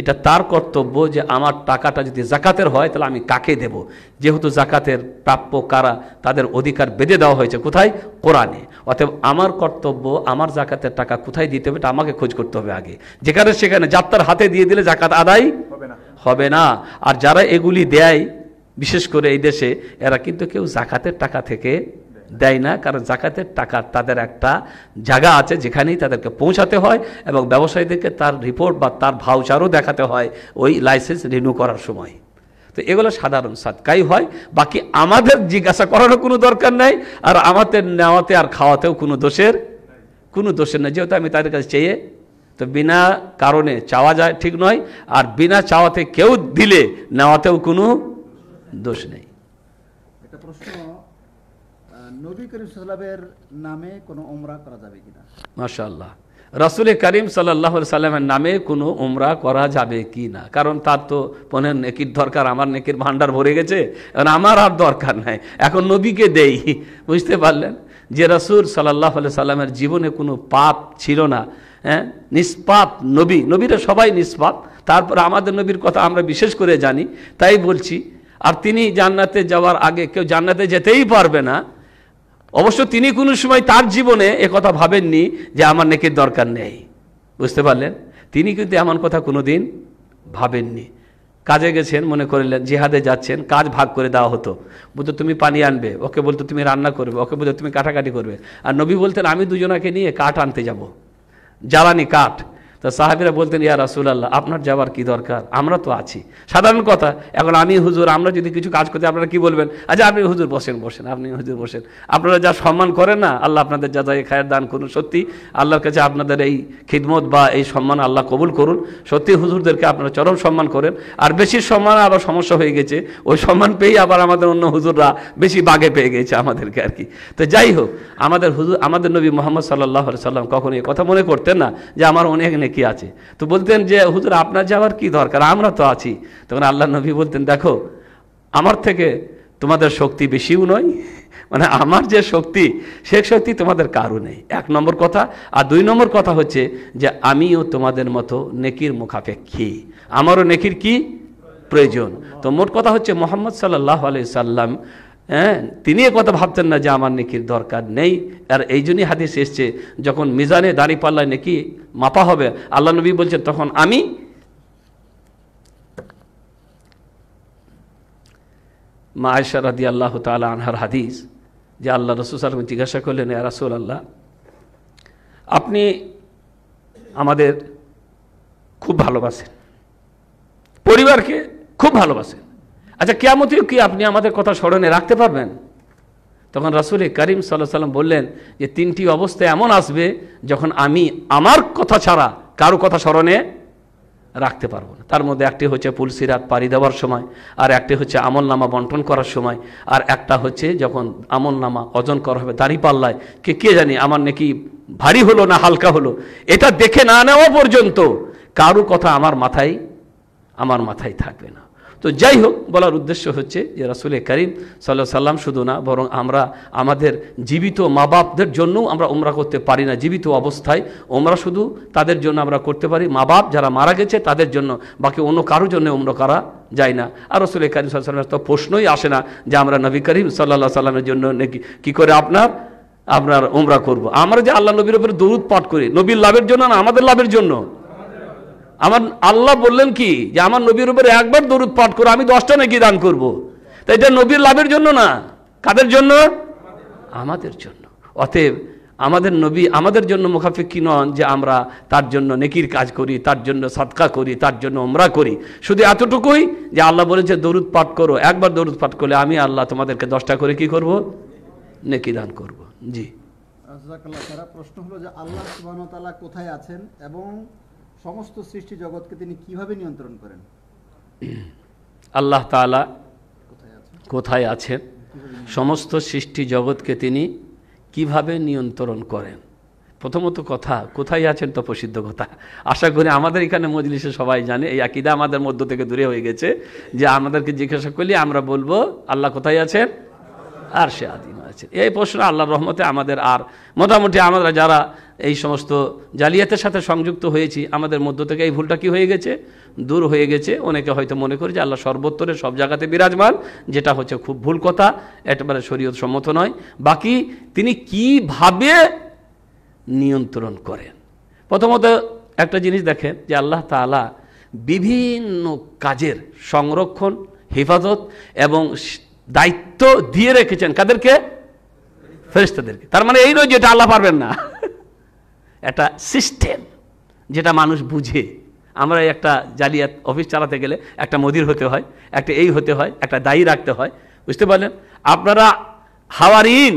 এটা তার কর্তব্য যে আমার টাকাটা যদি জাকাতের হয় তাহলে আমি কাকে দেব যেহেতু জাকাতের প্রাপ্য কারা তাদের অধিকার বেঁধে দেওয়া হয়েছে কোথায় কোরআনে অতএব আমার কর্তব্য আমার জাকাতের টাকা কোথায় দিতে হবে এটা আমাকে খোঁজ করতে হবে আগে যেখানে সেখানে যাত্রার হাতে দিয়ে দিলে জাকাত আদায় হবে না হবে না আর যারা এগুলি দেয় বিশেষ করে এই দেশে এরা কিন্তু কেউ জাকাতের টাকা থেকে দেয় না কারণ জাকাতের টাকা তাদের একটা জায়গা আছে যেখানেই তাদেরকে পৌঁছাতে হয় এবং ব্যবসায়ীদেরকে তার রিপোর্ট বা তার ভাউচারও দেখাতে হয় ওই লাইসেন্স রিনিউ করার সময় তো এগুলো সাধারণ সাতকাই হয় বাকি আমাদের জিজ্ঞাসা করারও কোনো দরকার নাই আর আমাদের নেওয়াতে আর খাওয়াতেও কোনো দোষের কোনো দোষের নেই যেহেতু আমি তাদের কাছে চেয়ে তো বিনা কারণে চাওয়া যায় ঠিক নয় আর বিনা চাওয়াতে কেউ দিলে নেওয়াতেও কোনো দোষ নেই একটা প্রশ্ন নবী করিম সাল্লামের নামে কোনো ওমরা করা যাবে কিনা মাশাল্লাহ রাসুল করিম সাল্লাহ সাল্লামের নামে কোনো উমরা করা যাবে কি না কারণ তার তো পনের নেকির দরকার আমার নেকির ভান্ডার ভরে গেছে এখন আমার আর দরকার নাই এখন নবীকে দেই বুঝতে পারলেন যে রাসুল সাল্লাহ সাল্লামের জীবনে কোনো পাপ ছিল না হ্যাঁ নিষ্পাপ নবী নবীরা সবাই নিষ্পাপ তারপর আমাদের নবীর কথা আমরা বিশেষ করে জানি তাই বলছি আর তিনি জান্নাতে যাওয়ার আগে কেউ জান্নাতে যেতেই পারবে না অবশ্য তিনি কোনো সময় তার জীবনে এ কথা ভাবেননি যে আমার নেকির দরকার নেই বুঝতে পারলেন তিনি কিন্তু এমন কথা কোনো দিন ভাবেননি কাজে গেছেন মনে করলেন জিহাদে যাচ্ছেন কাজ ভাগ করে দেওয়া হতো বলতো তুমি পানি আনবে ওকে বলতো তুমি রান্না করবে ওকে বলতো তুমি কাটাকাটি করবে আর নবী বলতেন আমি দুজনাকে নিয়ে কাঠ আনতে যাবো জ্বালানি কাঠ তা সাহাবিরা বলতেন ইয়া রাসুল আল্লাহ আপনার যাওয়ার কি দরকার আমরা তো আছি সাধারণ কথা এখন আমি হুজুর আমরা যদি কিছু কাজ করতে আপনারা কি বলবেন আচ্ছা আপনি হুজুর বসেন বসেন আপনি হুজুর বসেন আপনারা যা সম্মান করেন না আল্লাহ আপনাদের যা যা খায়ের দান করুন সত্যি আল্লাহর কাছে আপনাদের এই খিদমত বা এই সম্মান আল্লাহ কবুল করুন সত্যি হুজুরদেরকে আপনারা চরম সম্মান করেন আর বেশি সম্মান আবার সমস্যা হয়ে গেছে ওই সম্মান পেয়েই আবার আমাদের অন্য হুজুররা বেশি বাগে পেয়ে গেছে আমাদেরকে আর কি তো যাই হোক আমাদের হুজুর আমাদের নবী মোহাম্মদ সাল্লাহ সাল্লাম কখনো এই কথা মনে করতেন না যে আমার অনেক নেই কি আছে তো বলতেন যে হুজুর আপনার যাওয়ার কি দরকার আমরা তো আছি তখন আল্লাহ নবী বলতেন দেখো আমার থেকে তোমাদের শক্তি বেশিও নয় মানে আমার যে শক্তি সে শক্তি তোমাদের কারো নেই এক নম্বর কথা আর দুই নম্বর কথা হচ্ছে যে আমিও তোমাদের মতো নেকির মুখাপেক্ষী আমারও নেকির কি প্রয়োজন তো মোট কথা হচ্ছে মোহাম্মদ সাল্লাহ আলি সাল্লাম হ্যাঁ তিনি কথা ভাবতেন না যে আমার নেকির দরকার নেই আর এই জন্যই হাদিস এসছে যখন মিজানে দাঁড়িপাল্লায় নেকি মাপা হবে আল্লাহ নবী বলছেন তখন আমি মা আয়সা রাদি আল্লাহ তালা আনহার হাদিস যে আল্লাহ রসুল সালাম জিজ্ঞাসা করলেন এ রাসুল আল্লাহ আপনি আমাদের খুব ভালোবাসেন পরিবারকে খুব ভালোবাসেন আচ্ছা কেয়ামতেও কি আপনি আমাদের কথা স্মরণে রাখতে পারবেন তখন রাসুল করিম সাল্লাহ সাল্লাম বললেন যে তিনটি অবস্থা এমন আসবে যখন আমি আমার কথা ছাড়া কারো কথা স্মরণে রাখতে পারবো না তার মধ্যে একটি হচ্ছে পুলসিরাত পাড়ি দেওয়ার সময় আর একটি হচ্ছে আমল নামা বন্টন করার সময় আর একটা হচ্ছে যখন আমল নামা অজন করা হবে দাড়ি পাল্লায় কে কে জানি আমার নাকি ভারী হলো না হালকা হলো এটা দেখে না নেওয়া পর্যন্ত কারো কথা আমার মাথায় আমার মাথায় থাকবে না তো যাই হোক বলার উদ্দেশ্য হচ্ছে যে রাসুলের করিম সাল্লাহ সাল্লাম শুধু না বরং আমরা আমাদের জীবিত মা বাপদের জন্যও আমরা ওমরা করতে পারি না জীবিত অবস্থায় ওমরা শুধু তাদের জন্য আমরা করতে পারি মা বাপ যারা মারা গেছে তাদের জন্য বাকি অন্য কারোর জন্য ওমরা করা যায় না আর রসুলের করিম সাল্লাহ সাল্লামের তো প্রশ্নই আসে না যে আমরা নবী করিম সাল্লাহ সাল্লামের জন্য নাকি কী করে আপনার আপনার ওমরা করব। আমরা যে আল্লাহ নবীর ওপরে দৌড় পাঠ করি নবীর লাভের জন্য না আমাদের লাভের জন্য আমার আল্লাহ বললেন কি যে আমার নবীর উপরে একবার দরুদ পাঠ করো আমি দশটা নাকি দান করব। তাই এটা নবীর লাভের জন্য না কাদের জন্য আমাদের জন্য অতএব আমাদের নবী আমাদের জন্য মুখাপেক্ষী নন যে আমরা তার জন্য নেকির কাজ করি তার জন্য সৎকা করি তার জন্য ওমরা করি শুধু এতটুকুই যে আল্লাহ বলেছে দরুদ পাঠ করো একবার দরুদ পাঠ করলে আমি আল্লাহ তোমাদেরকে দশটা করে কি করব নেকি দান করব জি প্রশ্ন হলো যে আল্লাহ কোথায় আছেন এবং সমস্ত সৃষ্টি জগৎকে তিনি কিভাবে নিয়ন্ত্রণ করেন আল্লাহ তালা কোথায় আছেন সমস্ত সৃষ্টি জগৎকে তিনি কিভাবে নিয়ন্ত্রণ করেন প্রথমত কথা কোথায় আছেন তো প্রসিদ্ধ কথা আশা করি আমাদের এখানে মজলিসে সবাই জানে এই আকিদা আমাদের মধ্য থেকে দূরে হয়ে গেছে যে আমাদেরকে জিজ্ঞাসা করলে আমরা বলবো আল্লাহ কোথায় আছেন আর সে আদিম আছে এই প্রশ্ন আল্লাহর রহমতে আমাদের আর মোটামুটি আমরা যারা এই সমস্ত জালিয়াতের সাথে সংযুক্ত হয়েছি আমাদের মধ্য থেকে এই ভুলটা কি হয়ে গেছে দূর হয়ে গেছে অনেকে হয়তো মনে করে যে আল্লাহ সর্বত্তরে সব জায়গাতে বিরাজমান যেটা হচ্ছে খুব ভুল কথা একেবারে মানে শরীয়ত সম্মত নয় বাকি তিনি কিভাবে নিয়ন্ত্রণ করেন প্রথমত একটা জিনিস দেখেন যে আল্লাহ তালা বিভিন্ন কাজের সংরক্ষণ হেফাজত এবং দায়িত্ব দিয়ে রেখেছেন কাদেরকে ফেরিস্তাদেরকে তার মানে এই নয় যেটা আল্লাহ পারবেন না একটা সিস্টেম যেটা মানুষ বুঝে আমরা একটা জালিয়াত অফিস চালাতে গেলে একটা মদির হতে হয় একটা এই হতে হয় একটা দায়ী রাখতে হয় বুঝতে পারলেন আপনারা হাওয়ার ইন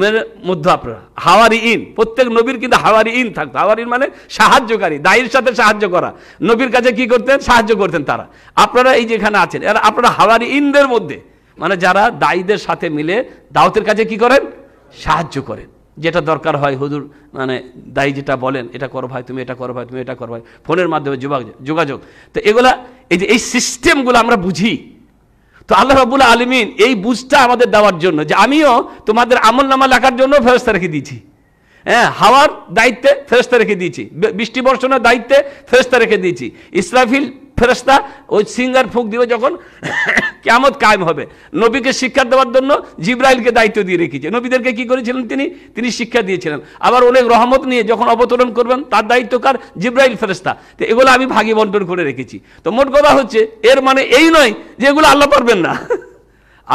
মানে মধ্য আপনারা হাওয়ারি ইন প্রত্যেক নবীর কিন্তু হাওয়ারি ইন থাকতো ইন মানে সাহায্যকারী দায়ীর সাথে সাহায্য করা নবীর কাছে কি করতেন সাহায্য করতেন তারা আপনারা এই যেখানে আছেন এরা আপনারা হাওয়ারি ইনদের মধ্যে মানে যারা দায়ীদের সাথে মিলে দাওতের কাছে কি করেন সাহায্য করেন যেটা দরকার হয় হুজুর মানে দায়ী যেটা বলেন এটা করো ভাই তুমি এটা করো ভাই তুমি এটা করো ভাই ফোনের মাধ্যমে যোগাযোগ তো এগুলা এই যে এই সিস্টেমগুলো আমরা বুঝি তো আল্লাহ রাবুল আলমিন এই বুঝটা আমাদের দেওয়ার জন্য যে আমিও তোমাদের আমল নামা লেখার জন্য ফেরস্তা রেখে দিয়েছি হ্যাঁ হাওয়ার দায়িত্বে ফেরস্তা রেখে দিয়েছি বৃষ্টি বর্ষণের দায়িত্বে ফেরস্তা রেখে দিয়েছি ইসরাফিল ফেরস্তা ওই সিঙ্গার ফুক দিবে যখন কেমত কায়েম হবে নবীকে শিক্ষা দেওয়ার জন্য জিব্রাইলকে দায়িত্ব দিয়ে রেখেছে নবীদেরকে কি করেছিলেন তিনি তিনি শিক্ষা দিয়েছিলেন আবার অনেক রহমত নিয়ে যখন অবতরণ করবেন তার দায়িত্ব কার জিব্রাইল ফেরস্তা তো এগুলো আমি ভাগি বন্টন করে রেখেছি তো মোট কথা হচ্ছে এর মানে এই নয় যে এগুলো আল্লাহ পারবেন না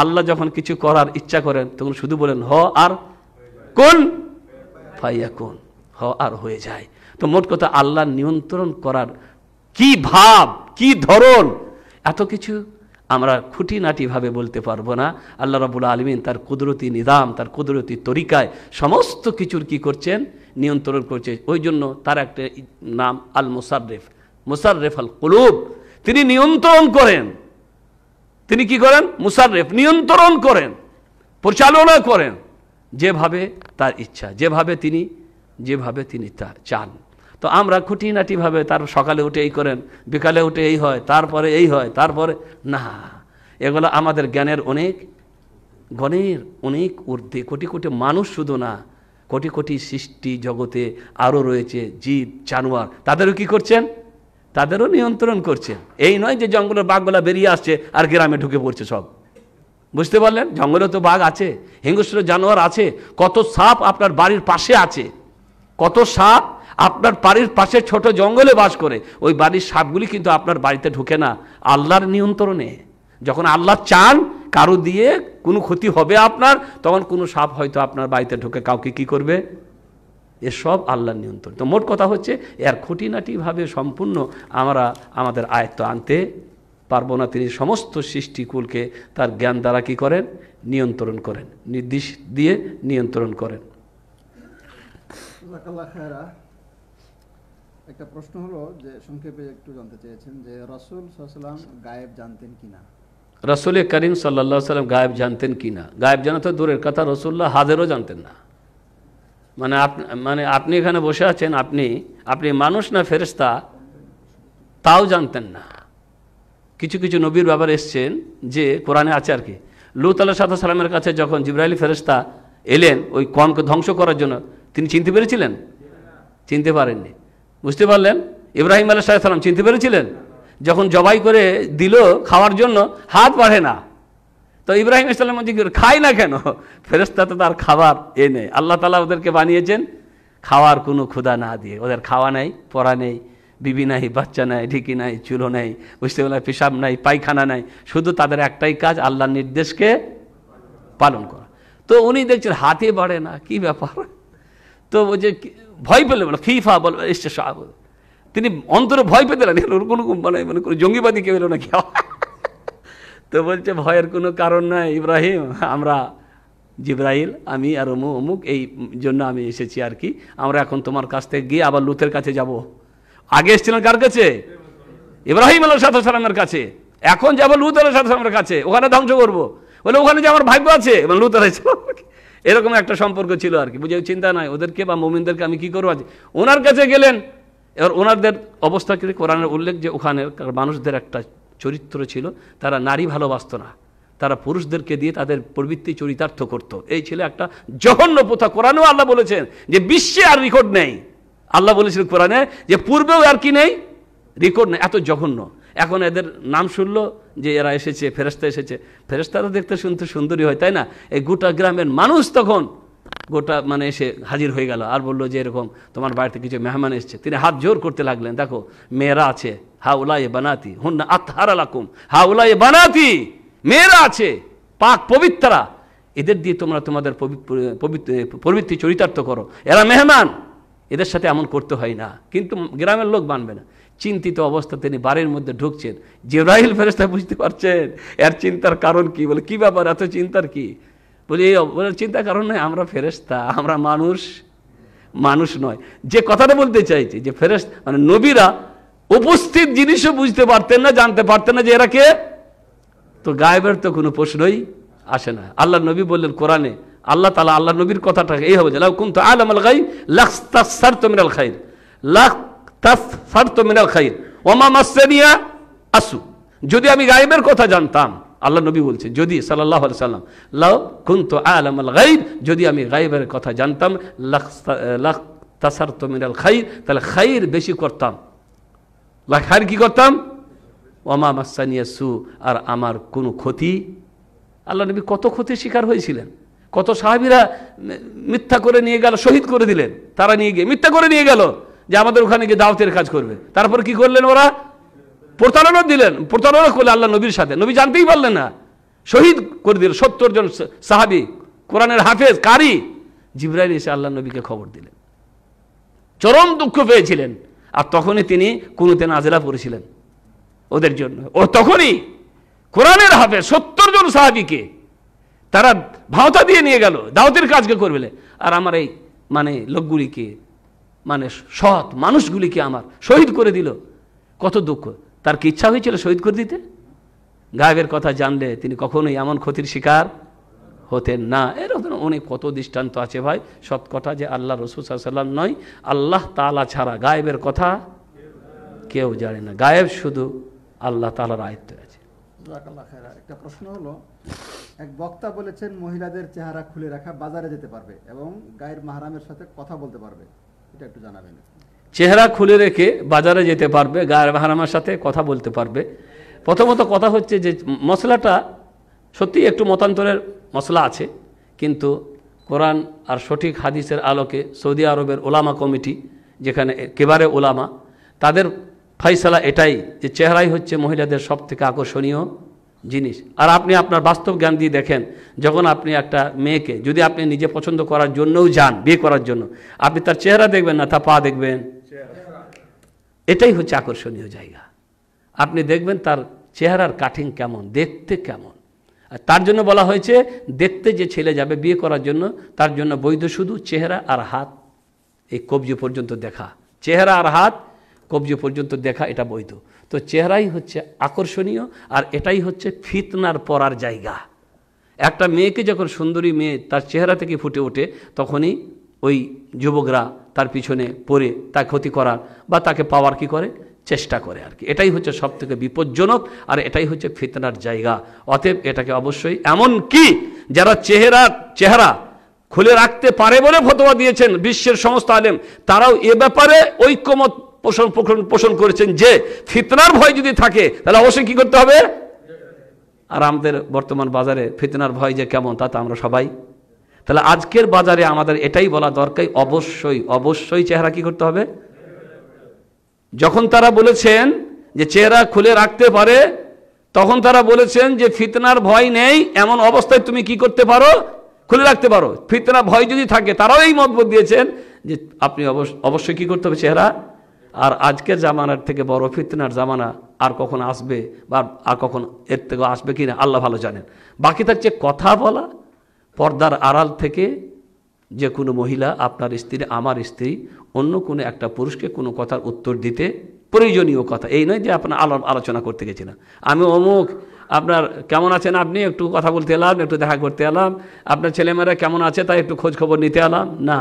আল্লাহ যখন কিছু করার ইচ্ছা করেন তখন শুধু বলেন হ আর কোন ফাইয়া কোন হ আর হয়ে যায় তো মোট কথা আল্লাহ নিয়ন্ত্রণ করার কি ভাব কি ধরন এত কিছু আমরা খুঁটিনাটিভাবে বলতে পারবো না আল্লাহ রাবুল আলমিন তার কুদরতি নিদাম তার কুদরতি তরিকায় সমস্ত কিছুর কি করছেন নিয়ন্ত্রণ করছে ওই জন্য তার একটা নাম আল মুসারেফ মুসারেফ আল কলুব তিনি নিয়ন্ত্রণ করেন তিনি কি করেন মুসারেফ নিয়ন্ত্রণ করেন পরিচালনা করেন যেভাবে তার ইচ্ছা যেভাবে তিনি যেভাবে তিনি তা চান তো আমরা খুঁটিনাটিভাবে তার সকালে উঠে এই করেন বিকালে উঠে এই হয় তারপরে এই হয় তারপরে না এগুলো আমাদের জ্ঞানের অনেক গণের অনেক ঊর্ধ্বে কোটি কোটি মানুষ শুধু না কোটি কোটি সৃষ্টি জগতে আরও রয়েছে জীব জানোয়ার তাদেরও কি করছেন তাদেরও নিয়ন্ত্রণ করছেন এই নয় যে জঙ্গলের বাঘগুলা বেরিয়ে আসছে আর গ্রামে ঢুকে পড়ছে সব বুঝতে পারলেন জঙ্গলে তো বাঘ আছে হিংস্র জানোয়ার আছে কত সাপ আপনার বাড়ির পাশে আছে কত সাপ আপনার বাড়ির পাশে ছোট জঙ্গলে বাস করে ওই বাড়ির সাপগুলি কিন্তু আপনার বাড়িতে ঢুকে না আল্লাহর নিয়ন্ত্রণে যখন আল্লাহ চান কারো দিয়ে কোনো ক্ষতি হবে আপনার তখন কোনো সাপ হয়তো আপনার বাড়িতে ঢুকে কাউকে কি করবে এসব আল্লাহর নিয়ন্ত্রণ তো মোট কথা হচ্ছে এর খুঁটিনাটিভাবে সম্পূর্ণ আমরা আমাদের আয়ত্ত আনতে পারবো না তিনি সমস্ত সৃষ্টিকুলকে তার জ্ঞান দ্বারা কী করেন নিয়ন্ত্রণ করেন নির্দেশ দিয়ে নিয়ন্ত্রণ করেন একটা প্রশ্ন হলো যে সংক্ষেপে একটু জানতে চেয়েছেন যে রাসূল সাল্লাম গায়েব জানতেন কিনা রাসূল করিম সাল্লাল্লাহু আলাইহি সাল্লাম গায়েব জানতেন কিনা গায়েব জানা তো দূরের কথা রাসূলুল্লাহ হাজেরও জানতেন না মানে আপ মানে আপনি এখানে বসে আছেন আপনি আপনি মানুষ না ফেরেশতা তাও জানতেন না কিছু কিছু নবীর ব্যাপার এসছেন যে কোরআনে আছে আর কি লুত আল্লাহ সাদা সালামের কাছে যখন জিব্রাহলি ফেরেশতা এলেন ওই কমকে ধ্বংস করার জন্য তিনি চিনতে পেরেছিলেন চিনতে পারেননি বুঝতে পারলেন ইব্রাহিম সাল্লাম চিনতে পেরেছিলেন যখন জবাই করে দিল খাওয়ার জন্য হাত বাড়ে না তো ইব্রাহিম ইসলাম জিজ্ঞেস খাই না কেন ফেরস্তা তো তার খাবার এ নেই আল্লাহ তালা ওদেরকে বানিয়েছেন খাওয়ার কোনো ক্ষুদা না দিয়ে ওদের খাওয়া নেই পড়া নেই বিবি নাই বাচ্চা নাই ঢিকি নাই চুলো নাই বুঝতে পারলাম পেশাব নাই পায়খানা নাই শুধু তাদের একটাই কাজ আল্লাহর নির্দেশকে পালন করা তো উনি দেখছেন হাতে বাড়ে না কি ব্যাপার তো যে ভয় পেলে মানে ফিফা বল এসছে সাহাব তিনি অন্তরে ভয় পেতে কোনো মানে মানে কোনো জঙ্গিবাদী কেউ এলো না কেউ তো বলছে ভয়ের কোনো কারণ নাই ইব্রাহিম আমরা জিব্রাইল আমি আর অমুক অমুক এই জন্য আমি এসেছি আর কি আমরা এখন তোমার কাছ থেকে গিয়ে আবার লুতের কাছে যাব আগে এসেছিলাম কার কাছে ইব্রাহিম আল্লাহ সাথে সালামের কাছে এখন যাবো লুত আল্লাহ সাথে সালামের কাছে ওখানে ধ্বংস করবো বলে ওখানে যে আমার ভাগ্য আছে লুত আলাহ সালামের এরকম একটা সম্পর্ক ছিল আর কি বুঝে চিন্তা নাই ওদেরকে বা মোমিনদেরকে আমি কি করবো আজ ওনার কাছে গেলেন এবার ওনাদের অবস্থা কিন্তু কোরআনের উল্লেখ যে ওখানে মানুষদের একটা চরিত্র ছিল তারা নারী ভালোবাসত না তারা পুরুষদেরকে দিয়ে তাদের প্রবৃত্তি চরিতার্থ করত। এই ছিল একটা জঘন্য প্রথা কোরআনেও আল্লাহ বলেছেন যে বিশ্বে আর রেকর্ড নেই আল্লাহ বলেছিল কোরআনে যে পূর্বেও আর কি নেই রেকর্ড নেই এত জঘন্য এখন এদের নাম শুনল যে এরা এসেছে ফেরস্তা এসেছে ফেরস্তা তো দেখতে শুনতে সুন্দরী হয় তাই না এই গোটা গ্রামের মানুষ তখন গোটা মানে এসে হাজির হয়ে গেল আর বললো যে এরকম তোমার বাড়িতে কিছু মেহমান এসছে তিনি হাত জোর করতে লাগলেন দেখো মেয়েরা আছে হা উলায়ে বানাতি হুন না আত্মারা লাকুম হা উলায়ে বানাতি মেয়েরা আছে পাক পবিত্রা এদের দিয়ে তোমরা তোমাদের পবিত্র প্রবৃত্তি চরিতার্থ করো এরা মেহমান এদের সাথে এমন করতে হয় না কিন্তু গ্রামের লোক মানবে না চিন্তিত অবস্থা তিনি বাড়ির মধ্যে ঢুকছেন জিব্রাহিল ফেরেস্তা বুঝতে পারছেন এর চিন্তার কারণ কি বলে কি ব্যাপার এত চিন্তার কি বলি এই চিন্তার কারণ নয় আমরা ফেরেস্তা আমরা মানুষ মানুষ নয় যে কথাটা বলতে চাইছি যে ফেরেস মানে নবীরা উপস্থিত জিনিসও বুঝতে পারতেন না জানতে পারতেন না যে এরা কে তো গায়েবের তো কোনো প্রশ্নই আসে না আল্লাহ নবী বললেন কোরআনে আল্লাহ তালা আল্লাহ নবীর কথাটা এই হবে যে লাউ কুন্ত আলম আল গাই লাখ তাসার তোমরাল খাই লাখ তাফ ফারতো মিনাল খাইর ওমা মাসেনিয়া আসু যদি আমি গায়েবের কথা জানতাম আল্লাহ নবী বলছে যদি সাল্লাহ সাল্লাম লাও কুন্ত তো আল গাইব যদি আমি গাইবের কথা জানতাম লাখ তাসার তো মিনাল খাইর তাহলে খাইর বেশি করতাম লাখ খাইর কী করতাম ওমা মাসানিয়া সু আর আমার কোনো ক্ষতি আল্লাহ নবী কত ক্ষতির শিকার হয়েছিলেন কত সাহাবিরা মিথ্যা করে নিয়ে গেল শহীদ করে দিলেন তারা নিয়ে গিয়ে মিথ্যা করে নিয়ে গেল যে আমাদের ওখানে গিয়ে দাওয়াতের কাজ করবে তারপর কি করলেন ওরা প্রতারণা দিলেন প্রতারণা করলে আল্লাহ নবীর সাথে নবী জানতেই পারলেন না শহীদ করে দিল সত্তর জন সাহাবি কোরআনের হাফেজ কারি জিব্রাইল এসে আল্লাহ নবীকে খবর দিলেন চরম দুঃখ পেয়েছিলেন আর তখনই তিনি কুনুতে নাজেরা পড়েছিলেন ওদের জন্য ও তখনই কোরআনের হাফে সত্তর জন সাহাবিকে তারা ভাওতা দিয়ে নিয়ে গেল দাওতের কাজকে করবে আর আমার এই মানে লোকগুলিকে মানে সৎ মানুষগুলিকে আমার শহীদ করে দিল কত দুঃখ তার কি ইচ্ছা হয়েছিল শহীদ করে দিতে গায়েবের কথা জানলে তিনি কখনোই এমন ক্ষতির শিকার হতেন না এরকম অনেক কত দৃষ্টান্ত আছে ভাই সৎ কথা যে আল্লাহ রসুল সাল্লাম নয় আল্লাহ তালা ছাড়া গায়েবের কথা কেউ জানে না গায়েব শুধু আল্লাহ তালার আয়ত্তে আছে একটা প্রশ্ন হলো এক বক্তা বলেছেন মহিলাদের চেহারা খুলে রাখা বাজারে যেতে পারবে এবং গায়ের মাহারামের সাথে কথা বলতে পারবে চেহারা খুলে রেখে বাজারে যেতে পারবে গায়ের ভাড়ামার সাথে কথা বলতে পারবে প্রথমত কথা হচ্ছে যে মশলাটা সত্যিই একটু মতান্তরের মশলা আছে কিন্তু কোরআন আর সঠিক হাদিসের আলোকে সৌদি আরবের ওলামা কমিটি যেখানে কেবারে ওলামা তাদের ফাইসালা এটাই যে চেহারাই হচ্ছে মহিলাদের সব থেকে আকর্ষণীয় জিনিস আর আপনি আপনার বাস্তব জ্ঞান দিয়ে দেখেন যখন আপনি একটা মেয়েকে যদি আপনি নিজে পছন্দ করার জন্যও যান বিয়ে করার জন্য আপনি তার চেহারা দেখবেন না তার পা দেখবেন এটাই হচ্ছে আকর্ষণীয় জায়গা আপনি দেখবেন তার চেহারার কাটিং কেমন দেখতে কেমন আর তার জন্য বলা হয়েছে দেখতে যে ছেলে যাবে বিয়ে করার জন্য তার জন্য বৈধ শুধু চেহারা আর হাত এই কবজি পর্যন্ত দেখা চেহারা আর হাত কবজি পর্যন্ত দেখা এটা বৈধ তো চেহারাই হচ্ছে আকর্ষণীয় আর এটাই হচ্ছে ফিতনার পড়ার জায়গা একটা মেয়েকে যখন সুন্দরী মেয়ে তার চেহারা থেকে ফুটে ওঠে তখনই ওই যুবকরা তার পিছনে পড়ে তা ক্ষতি করার বা তাকে পাওয়ার কি করে চেষ্টা করে আর কি এটাই হচ্ছে সব থেকে বিপজ্জনক আর এটাই হচ্ছে ফিতনার জায়গা অতএব এটাকে অবশ্যই এমন কি যারা চেহারা চেহারা খুলে রাখতে পারে বলে ফতোয়া দিয়েছেন বিশ্বের সমস্ত আলেম তারাও এ ব্যাপারে ঐক্যমত পোষণ পোষণ পোষণ করেছেন যে ফিতনার ভয় যদি থাকে তাহলে অবশ্যই কি করতে হবে আর আমাদের বর্তমান বাজারে ফিতনার ভয় যে কেমন তা তো আমরা সবাই তাহলে আজকের বাজারে আমাদের এটাই বলা দরকার অবশ্যই অবশ্যই চেহারা কি করতে হবে যখন তারা বলেছেন যে চেহারা খুলে রাখতে পারে তখন তারা বলেছেন যে ফিতনার ভয় নেই এমন অবস্থায় তুমি কি করতে পারো খুলে রাখতে পারো ফিতনা ভয় যদি থাকে তারাও এই মতবোধ দিয়েছেন যে আপনি অবশ্যই কি করতে হবে চেহারা আর আজকের জামানার থেকে বড় ফিতনার জামানা আর কখন আসবে বা আর কখন এর থেকে আসবে কি না আল্লাহ ভালো জানেন বাকি তার চেয়ে কথা বলা পর্দার আড়াল থেকে যে কোনো মহিলা আপনার স্ত্রী আমার স্ত্রী অন্য কোনো একটা পুরুষকে কোনো কথার উত্তর দিতে প্রয়োজনীয় কথা এই নয় যে আপনার আলোচনা করতে গেছিলাম আমি অমুক আপনার কেমন আছেন আপনি একটু কথা বলতে এলাম একটু দেখা করতে এলাম আপনার ছেলেমেয়েরা কেমন আছে তাই একটু খোঁজ খবর নিতে এলাম না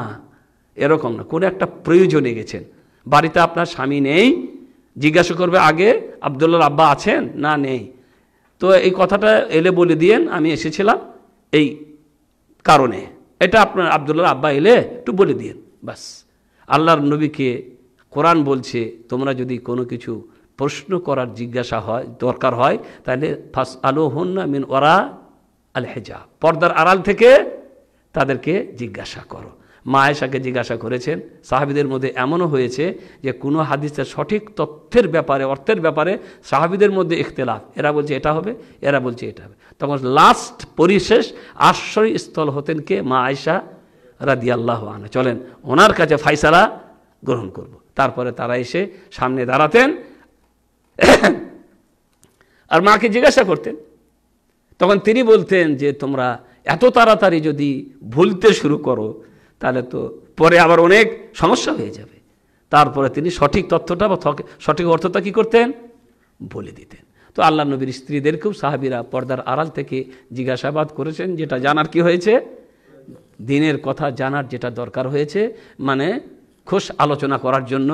এরকম না কোনো একটা প্রয়োজনে গেছেন বাড়িতে আপনার স্বামী নেই জিজ্ঞাসা করবে আগে আবদুল্লার আব্বা আছেন না নেই তো এই কথাটা এলে বলে দিয়েন আমি এসেছিলাম এই কারণে এটা আপনার আবদুল্লার আব্বা এলে একটু বলে দিয়েন বাস আল্লাহর নবীকে কোরআন বলছে তোমরা যদি কোনো কিছু প্রশ্ন করার জিজ্ঞাসা হয় দরকার হয় তাহলে ফাস আলো হন্না মিন ওরা আল হেজা পর্দার আড়াল থেকে তাদেরকে জিজ্ঞাসা করো মা আয়েশাকে জিজ্ঞাসা করেছেন সাহাবিদের মধ্যে এমনও হয়েছে যে কোনো হাদিসের সঠিক তথ্যের ব্যাপারে অর্থের ব্যাপারে সাহাবিদের মধ্যে ইখতলাফ এরা বলছে এটা হবে এরা বলছে এটা হবে তখন লাস্ট পরিশেষ আশ্রয়স্থল হতেন কে মা আয়সা রাদিয়াল্লাহ আনা চলেন ওনার কাছে ফাইসালা গ্রহণ করব। তারপরে তারা এসে সামনে দাঁড়াতেন আর মাকে জিজ্ঞাসা করতেন তখন তিনি বলতেন যে তোমরা এত তাড়াতাড়ি যদি ভুলতে শুরু করো তাহলে তো পরে আবার অনেক সমস্যা হয়ে যাবে তারপরে তিনি সঠিক তথ্যটা বা সঠিক অর্থটা কী করতেন বলে দিতেন তো আল্লাহ নবীর স্ত্রীদেরকেও সাহাবিরা পর্দার আড়াল থেকে জিজ্ঞাসাবাদ করেছেন যেটা জানার কি হয়েছে দিনের কথা জানার যেটা দরকার হয়েছে মানে খোস আলোচনা করার জন্য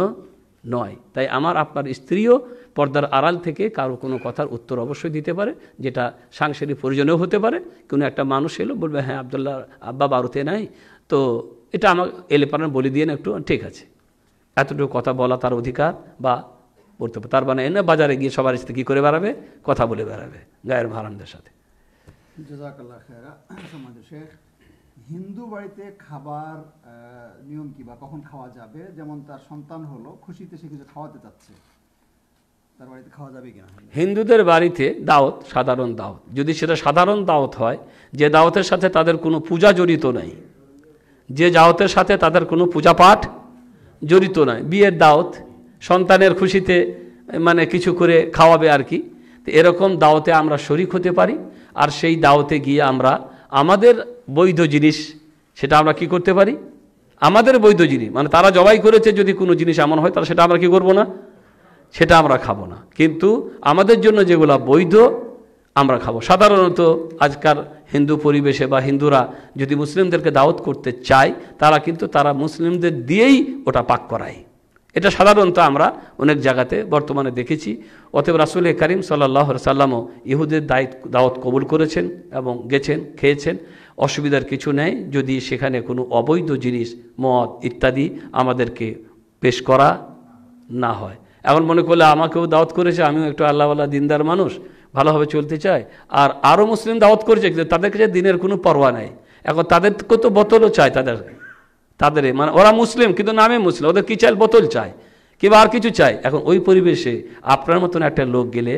নয় তাই আমার আপনার স্ত্রীও পর্দার আড়াল থেকে কারো কোনো কথার উত্তর অবশ্যই দিতে পারে যেটা সাংসারিক প্রয়োজনেও হতে পারে কোনো একটা মানুষ এলো বলবে হ্যাঁ আবদুল্লাহ আব্বা বারুতে নাই তো এটা আমার এলেপানার বলে দিয়ে একটু ঠিক আছে এতটুকু কথা বলা তার অধিকার বা বলতে পারে তার মানে এনে বাজারে গিয়ে সবার সাথে কী করে বেড়াবে কথা বলে বেড়াবে গায়ের ভারানদের সাথে হিন্দু বাড়িতে খাবার নিয়ম কি বা কখন খাওয়া যাবে যেমন তার সন্তান হলো খুশিতে সে কিছু খাওয়াতে চাচ্ছে তার বাড়িতে খাওয়া যাবে কিনা হিন্দুদের বাড়িতে দাওত সাধারণ দাওত যদি সেটা সাধারণ দাওত হয় যে দাওতের সাথে তাদের কোনো পূজা জড়িত নেই যে জাওতের সাথে তাদের কোনো পূজা পাঠ জড়িত নয় বিয়ের দাওত সন্তানের খুশিতে মানে কিছু করে খাওয়াবে আর কি এরকম দাওতে আমরা শরিক হতে পারি আর সেই দাওতে গিয়ে আমরা আমাদের বৈধ জিনিস সেটা আমরা কি করতে পারি আমাদের বৈধ জিনিস মানে তারা জবাই করেছে যদি কোনো জিনিস এমন হয় তাহলে সেটা আমরা কি করব না সেটা আমরা খাবো না কিন্তু আমাদের জন্য যেগুলা বৈধ আমরা খাবো সাধারণত আজকাল হিন্দু পরিবেশে বা হিন্দুরা যদি মুসলিমদেরকে দাওয়াত করতে চায় তারা কিন্তু তারা মুসলিমদের দিয়েই ওটা পাক করায় এটা সাধারণত আমরা অনেক জায়গাতে বর্তমানে দেখেছি অতএব রাসুল করিম সাল্লাহ সাল্লামও ইহুদের দায়িত দাওয়াত কবুল করেছেন এবং গেছেন খেয়েছেন অসুবিধার কিছু নেই যদি সেখানে কোনো অবৈধ জিনিস মদ ইত্যাদি আমাদেরকে পেশ করা না হয় এখন মনে করলে আমাকেও দাওয়াত করেছে আমিও একটু আল্লাহ দিনদার মানুষ ভালোভাবে চলতে চায় আর আরও মুসলিম দাওয়াত করছে কিন্তু তাদের কাছে দিনের কোনো পরোয়া নাই এখন তাদেরকে তো বোতলও চায় তাদের তাদের মানে ওরা মুসলিম কিন্তু নামে মুসলিম ওদের কী চাই বোতল চায় কিংবা আর কিছু চাই এখন ওই পরিবেশে আপনার মতন একটা লোক গেলে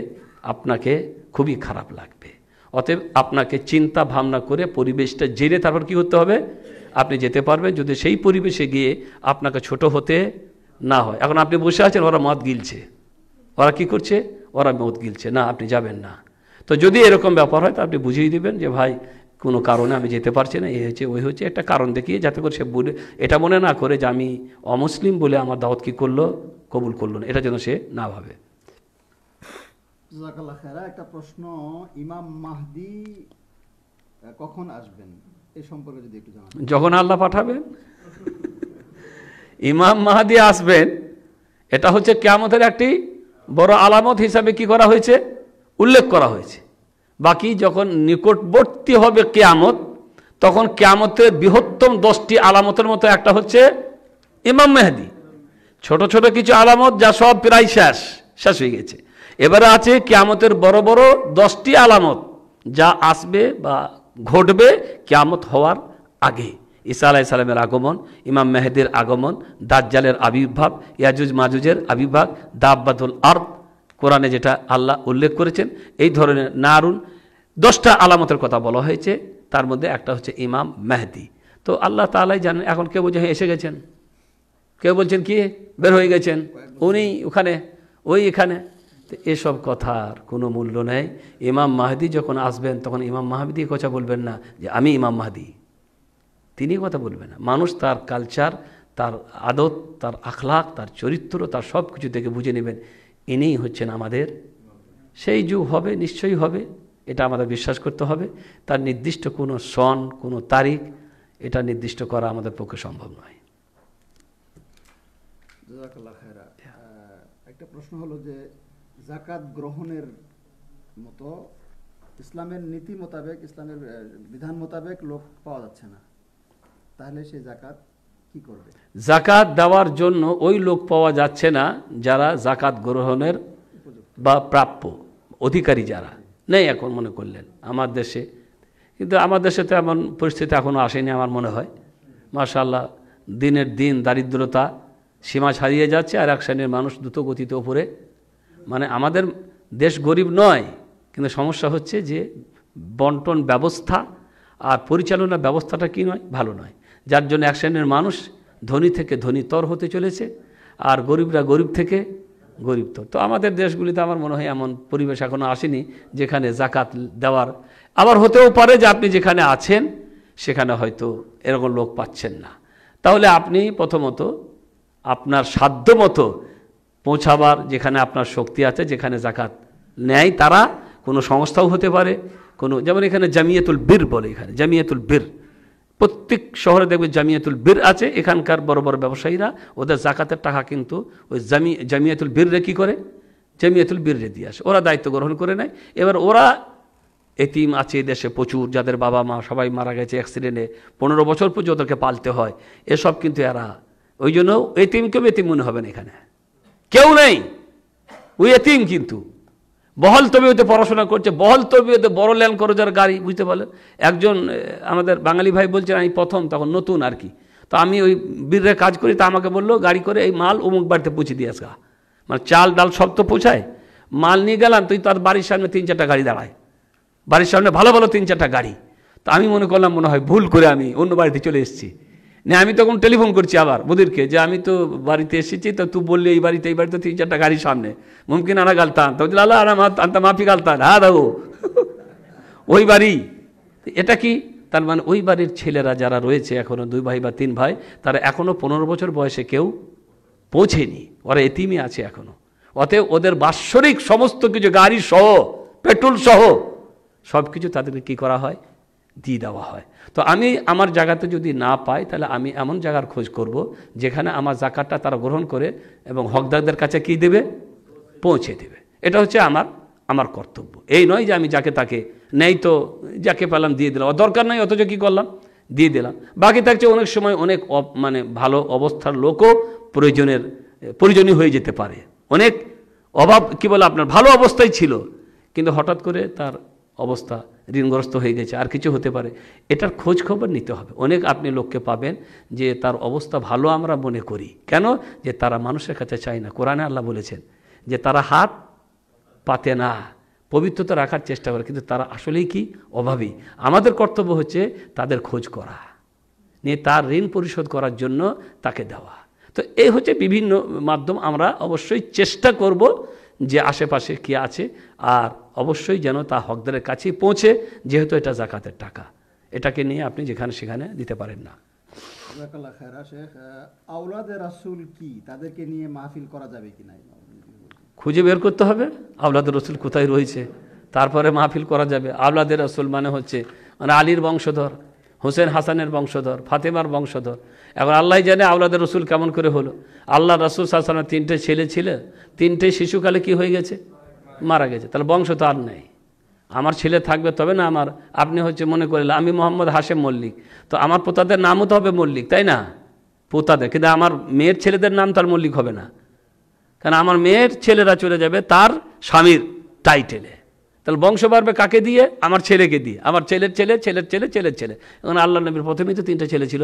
আপনাকে খুবই খারাপ লাগবে অতএব আপনাকে চিন্তা ভাবনা করে পরিবেশটা জেনে তারপর কি হতে হবে আপনি যেতে পারবেন যদি সেই পরিবেশে গিয়ে আপনাকে ছোট হতে না হয় এখন আপনি বসে আছেন ওরা মদ গিলছে ওরা কি করছে ওরা মত গিলছে না আপনি যাবেন না তো যদি এরকম ব্যাপার হয় তো আপনি বুঝিয়ে দিবেন যে ভাই কোনো কারণে আমি যেতে পারছি না এই হচ্ছে ওই হচ্ছে একটা কারণ দেখিয়ে যাতে করে সে বলে এটা মনে না করে যে আমি অমুসলিম বলে আমার দাওয়াত কি করলো কবুল করলো না এটা যেন সে না ভাবে একটা প্রশ্ন ইমাম মাহদি কখন আসবেন এ সম্পর্কে যদি একটু জানান যখন আল্লাহ পাঠাবেন ইমাম মাহাদি আসবেন এটা হচ্ছে কেয়ামতের একটি বড় আলামত হিসাবে কি করা হয়েছে উল্লেখ করা হয়েছে বাকি যখন নিকটবর্তী হবে কেয়ামত তখন কেয়ামতের বৃহত্তম দশটি আলামতের মতো একটা হচ্ছে ইমাম মেহেদি ছোট ছোট কিছু আলামত যা সব প্রায় শেষ শেষ হয়ে গেছে এবারে আছে কেয়ামতের বড় বড় দশটি আলামত যা আসবে বা ঘটবে কেয়ামত হওয়ার আগে ঈসা আলাহি সালামের আগমন ইমাম মেহেদের আগমন দাজ্জালের আবির্ভাব ইয়াজুজ মাজুজের আবির্ভাব দাববাদুল আর্থ কোরআনে যেটা আল্লাহ উল্লেখ করেছেন এই ধরনের নারুন দশটা আলামতের কথা বলা হয়েছে তার মধ্যে একটা হচ্ছে ইমাম মেহেদি তো আল্লাহ তালাই জানেন এখন কেউ বলছে হ্যাঁ, এসে গেছেন কেউ বলছেন কি বের হয়ে গেছেন উনি ওখানে ওই এখানে এসব কথার কোনো মূল্য নেই ইমাম মাহাদি যখন আসবেন তখন ইমাম মাহাদি কথা বলবেন না যে আমি ইমাম মাহাদি তিনি কথা বলবে না মানুষ তার কালচার তার আদত তার আখলাখ তার চরিত্র তার সব কিছু দেখে বুঝে নেবেন ইনিই হচ্ছেন আমাদের সেই যুগ হবে নিশ্চয়ই হবে এটা আমাদের বিশ্বাস করতে হবে তার নির্দিষ্ট কোনো সন কোনো তারিখ এটা নির্দিষ্ট করা আমাদের পক্ষে সম্ভব নয় একটা প্রশ্ন হলো যে জাকাত গ্রহণের মতো ইসলামের নীতি মোতাবেক ইসলামের বিধান মোতাবেক লোক পাওয়া যাচ্ছে না তাহলে সে জাকাত কি করবে জাকাত দেওয়ার জন্য ওই লোক পাওয়া যাচ্ছে না যারা জাকাত গ্রহণের বা প্রাপ্য অধিকারী যারা নেই এখন মনে করলেন আমার দেশে কিন্তু আমার দেশে তো এমন পরিস্থিতি এখনও আসেনি আমার মনে হয় মার্শাল্লাহ দিনের দিন দারিদ্রতা সীমা ছাড়িয়ে যাচ্ছে আর এক শ্রেণীর মানুষ দ্রুতগতিতে ওপরে মানে আমাদের দেশ গরিব নয় কিন্তু সমস্যা হচ্ছে যে বন্টন ব্যবস্থা আর পরিচালনা ব্যবস্থাটা কি নয় ভালো নয় যার জন্য এক শ্রেণীর মানুষ ধনী থেকে ধনীতর হতে চলেছে আর গরিবরা গরিব থেকে গরিব তো তো আমাদের দেশগুলিতে আমার মনে হয় এমন পরিবেশ এখনও আসেনি যেখানে জাকাত দেওয়ার আবার হতেও পারে যে আপনি যেখানে আছেন সেখানে হয়তো এরকম লোক পাচ্ছেন না তাহলে আপনি প্রথমত আপনার সাধ্য মতো পৌঁছাবার যেখানে আপনার শক্তি আছে যেখানে জাকাত নেয় তারা কোনো সংস্থাও হতে পারে কোনো যেমন এখানে জামিয়াতুল বীর বলে এখানে জামিয়াতুল বীর প্রত্যেক শহরে দেখবে জামিয়াতুল বীর আছে এখানকার বড় বড় ব্যবসায়ীরা ওদের জাকাতের টাকা কিন্তু ওই জামি জামিয়াতুল বীররে কী করে জামিয়াতুল বীররে দিয়ে আসে ওরা দায়িত্ব গ্রহণ করে নেয় এবার ওরা এতিম আছে দেশে প্রচুর যাদের বাবা মা সবাই মারা গেছে অ্যাক্সিডেন্টে পনেরো বছর পর্যন্ত ওদেরকে পালতে হয় এসব কিন্তু এরা ওই জন্য এতিমকেও এতিম মনে হবে না এখানে কেউ নেই ওই এতিম কিন্তু বহল তবিয়তে পড়াশোনা করছে বহল তবিয়তে বড় ল্যান্ড করোজার গাড়ি বুঝতে পারলেন একজন আমাদের বাঙালি ভাই বলছেন আমি প্রথম তখন নতুন আর কি তো আমি ওই বীরের কাজ করি তা আমাকে বললো গাড়ি করে এই মাল অমুক বাড়িতে পৌঁছে দিয়ে আসা মানে চাল ডাল সব তো পৌঁছায় মাল নিয়ে গেলাম তুই তার বাড়ির সামনে তিন চারটা গাড়ি দাঁড়ায় বাড়ির সামনে ভালো ভালো তিন চারটা গাড়ি তা আমি মনে করলাম মনে হয় ভুল করে আমি অন্য বাড়িতে চলে এসেছি না আমি তখন টেলিফোন করছি আবার মুদিরকে যে আমি তো বাড়িতে এসেছি তো তুই বললি এই বাড়িতে এই বাড়িতে তিন চারটা গাড়ি সামনে মুমকিন আনা গালতান তো আল্লাহ আরাম আনতা মাফি গালতান হা হ্যাঁ দাও ওই বাড়ি এটা কি তার মানে ওই বাড়ির ছেলেরা যারা রয়েছে এখনও দুই ভাই বা তিন ভাই তারা এখনও পনেরো বছর বয়সে কেউ পৌঁছেনি ওরা এতিমই আছে এখনও অতএব ওদের বাৎসরিক সমস্ত কিছু গাড়ি সহ পেট্রোল সহ সব কিছু তাদেরকে কী করা হয় দিয়ে দেওয়া হয় তো আমি আমার জায়গাতে যদি না পাই তাহলে আমি এমন জায়গার খোঁজ করব যেখানে আমার জাকাতটা তারা গ্রহণ করে এবং হকদারদের কাছে কি দেবে পৌঁছে দেবে এটা হচ্ছে আমার আমার কর্তব্য এই নয় যে আমি যাকে তাকে নেই তো যাকে পেলাম দিয়ে দিলাম দরকার নাই অথচ কী করলাম দিয়ে দিলাম বাকি থাকছে অনেক সময় অনেক মানে ভালো অবস্থার লোকও প্রয়োজনের প্রয়োজনীয় হয়ে যেতে পারে অনেক অভাব কি বলে আপনার ভালো অবস্থায় ছিল কিন্তু হঠাৎ করে তার অবস্থা ঋণগ্রস্ত হয়ে গেছে আর কিছু হতে পারে এটার খোঁজ খবর নিতে হবে অনেক আপনি লোককে পাবেন যে তার অবস্থা ভালো আমরা মনে করি কেন যে তারা মানুষের কাছে চায় না কোরআনে আল্লাহ বলেছেন যে তারা হাত পাতে না পবিত্রতা রাখার চেষ্টা করে কিন্তু তারা আসলেই কি অভাবী আমাদের কর্তব্য হচ্ছে তাদের খোঁজ করা নিয়ে তার ঋণ পরিশোধ করার জন্য তাকে দেওয়া তো এই হচ্ছে বিভিন্ন মাধ্যম আমরা অবশ্যই চেষ্টা করব যে আশেপাশে কি আছে আর অবশ্যই যেন তা হকদারের কাছেই পৌঁছে যেহেতু এটা জাকাতের টাকা এটাকে নিয়ে আপনি যেখানে সেখানে দিতে পারেন না কি তাদেরকে নিয়ে মাহফিল করা যাবে কি খুঁজে বের করতে হবে আওলাদের রসুল কোথায় রয়েছে তারপরে মাহফিল করা যাবে আওলাদের রসুল মানে হচ্ছে মানে আলীর বংশধর হোসেন হাসানের বংশধর ফাতেমার বংশধর এখন আল্লাহ জানে আওলাদের রসুল কেমন করে হলো আল্লাহ রসুল সাহসালাম তিনটে ছেলে ছিল তিনটে শিশুকালে কি হয়ে গেছে মারা গেছে তাহলে বংশ তো আর নেই আমার ছেলে থাকবে তবে না আমার আপনি হচ্ছে মনে করলেন আমি মোহাম্মদ হাশেম মল্লিক তো আমার পোতাদের নামও তো হবে মল্লিক তাই না পোতাদের কিন্তু আমার মেয়ের ছেলেদের নাম তার মল্লিক হবে না কারণ আমার মেয়ের ছেলেরা চলে যাবে তার স্বামীর টাইটেলে তাহলে বংশ বাড়বে কাকে দিয়ে আমার ছেলেকে দিয়ে আমার ছেলের ছেলে ছেলের ছেলে ছেলের ছেলে এখন আল্লাহ নবীর প্রথমেই তো তিনটা ছেলে ছিল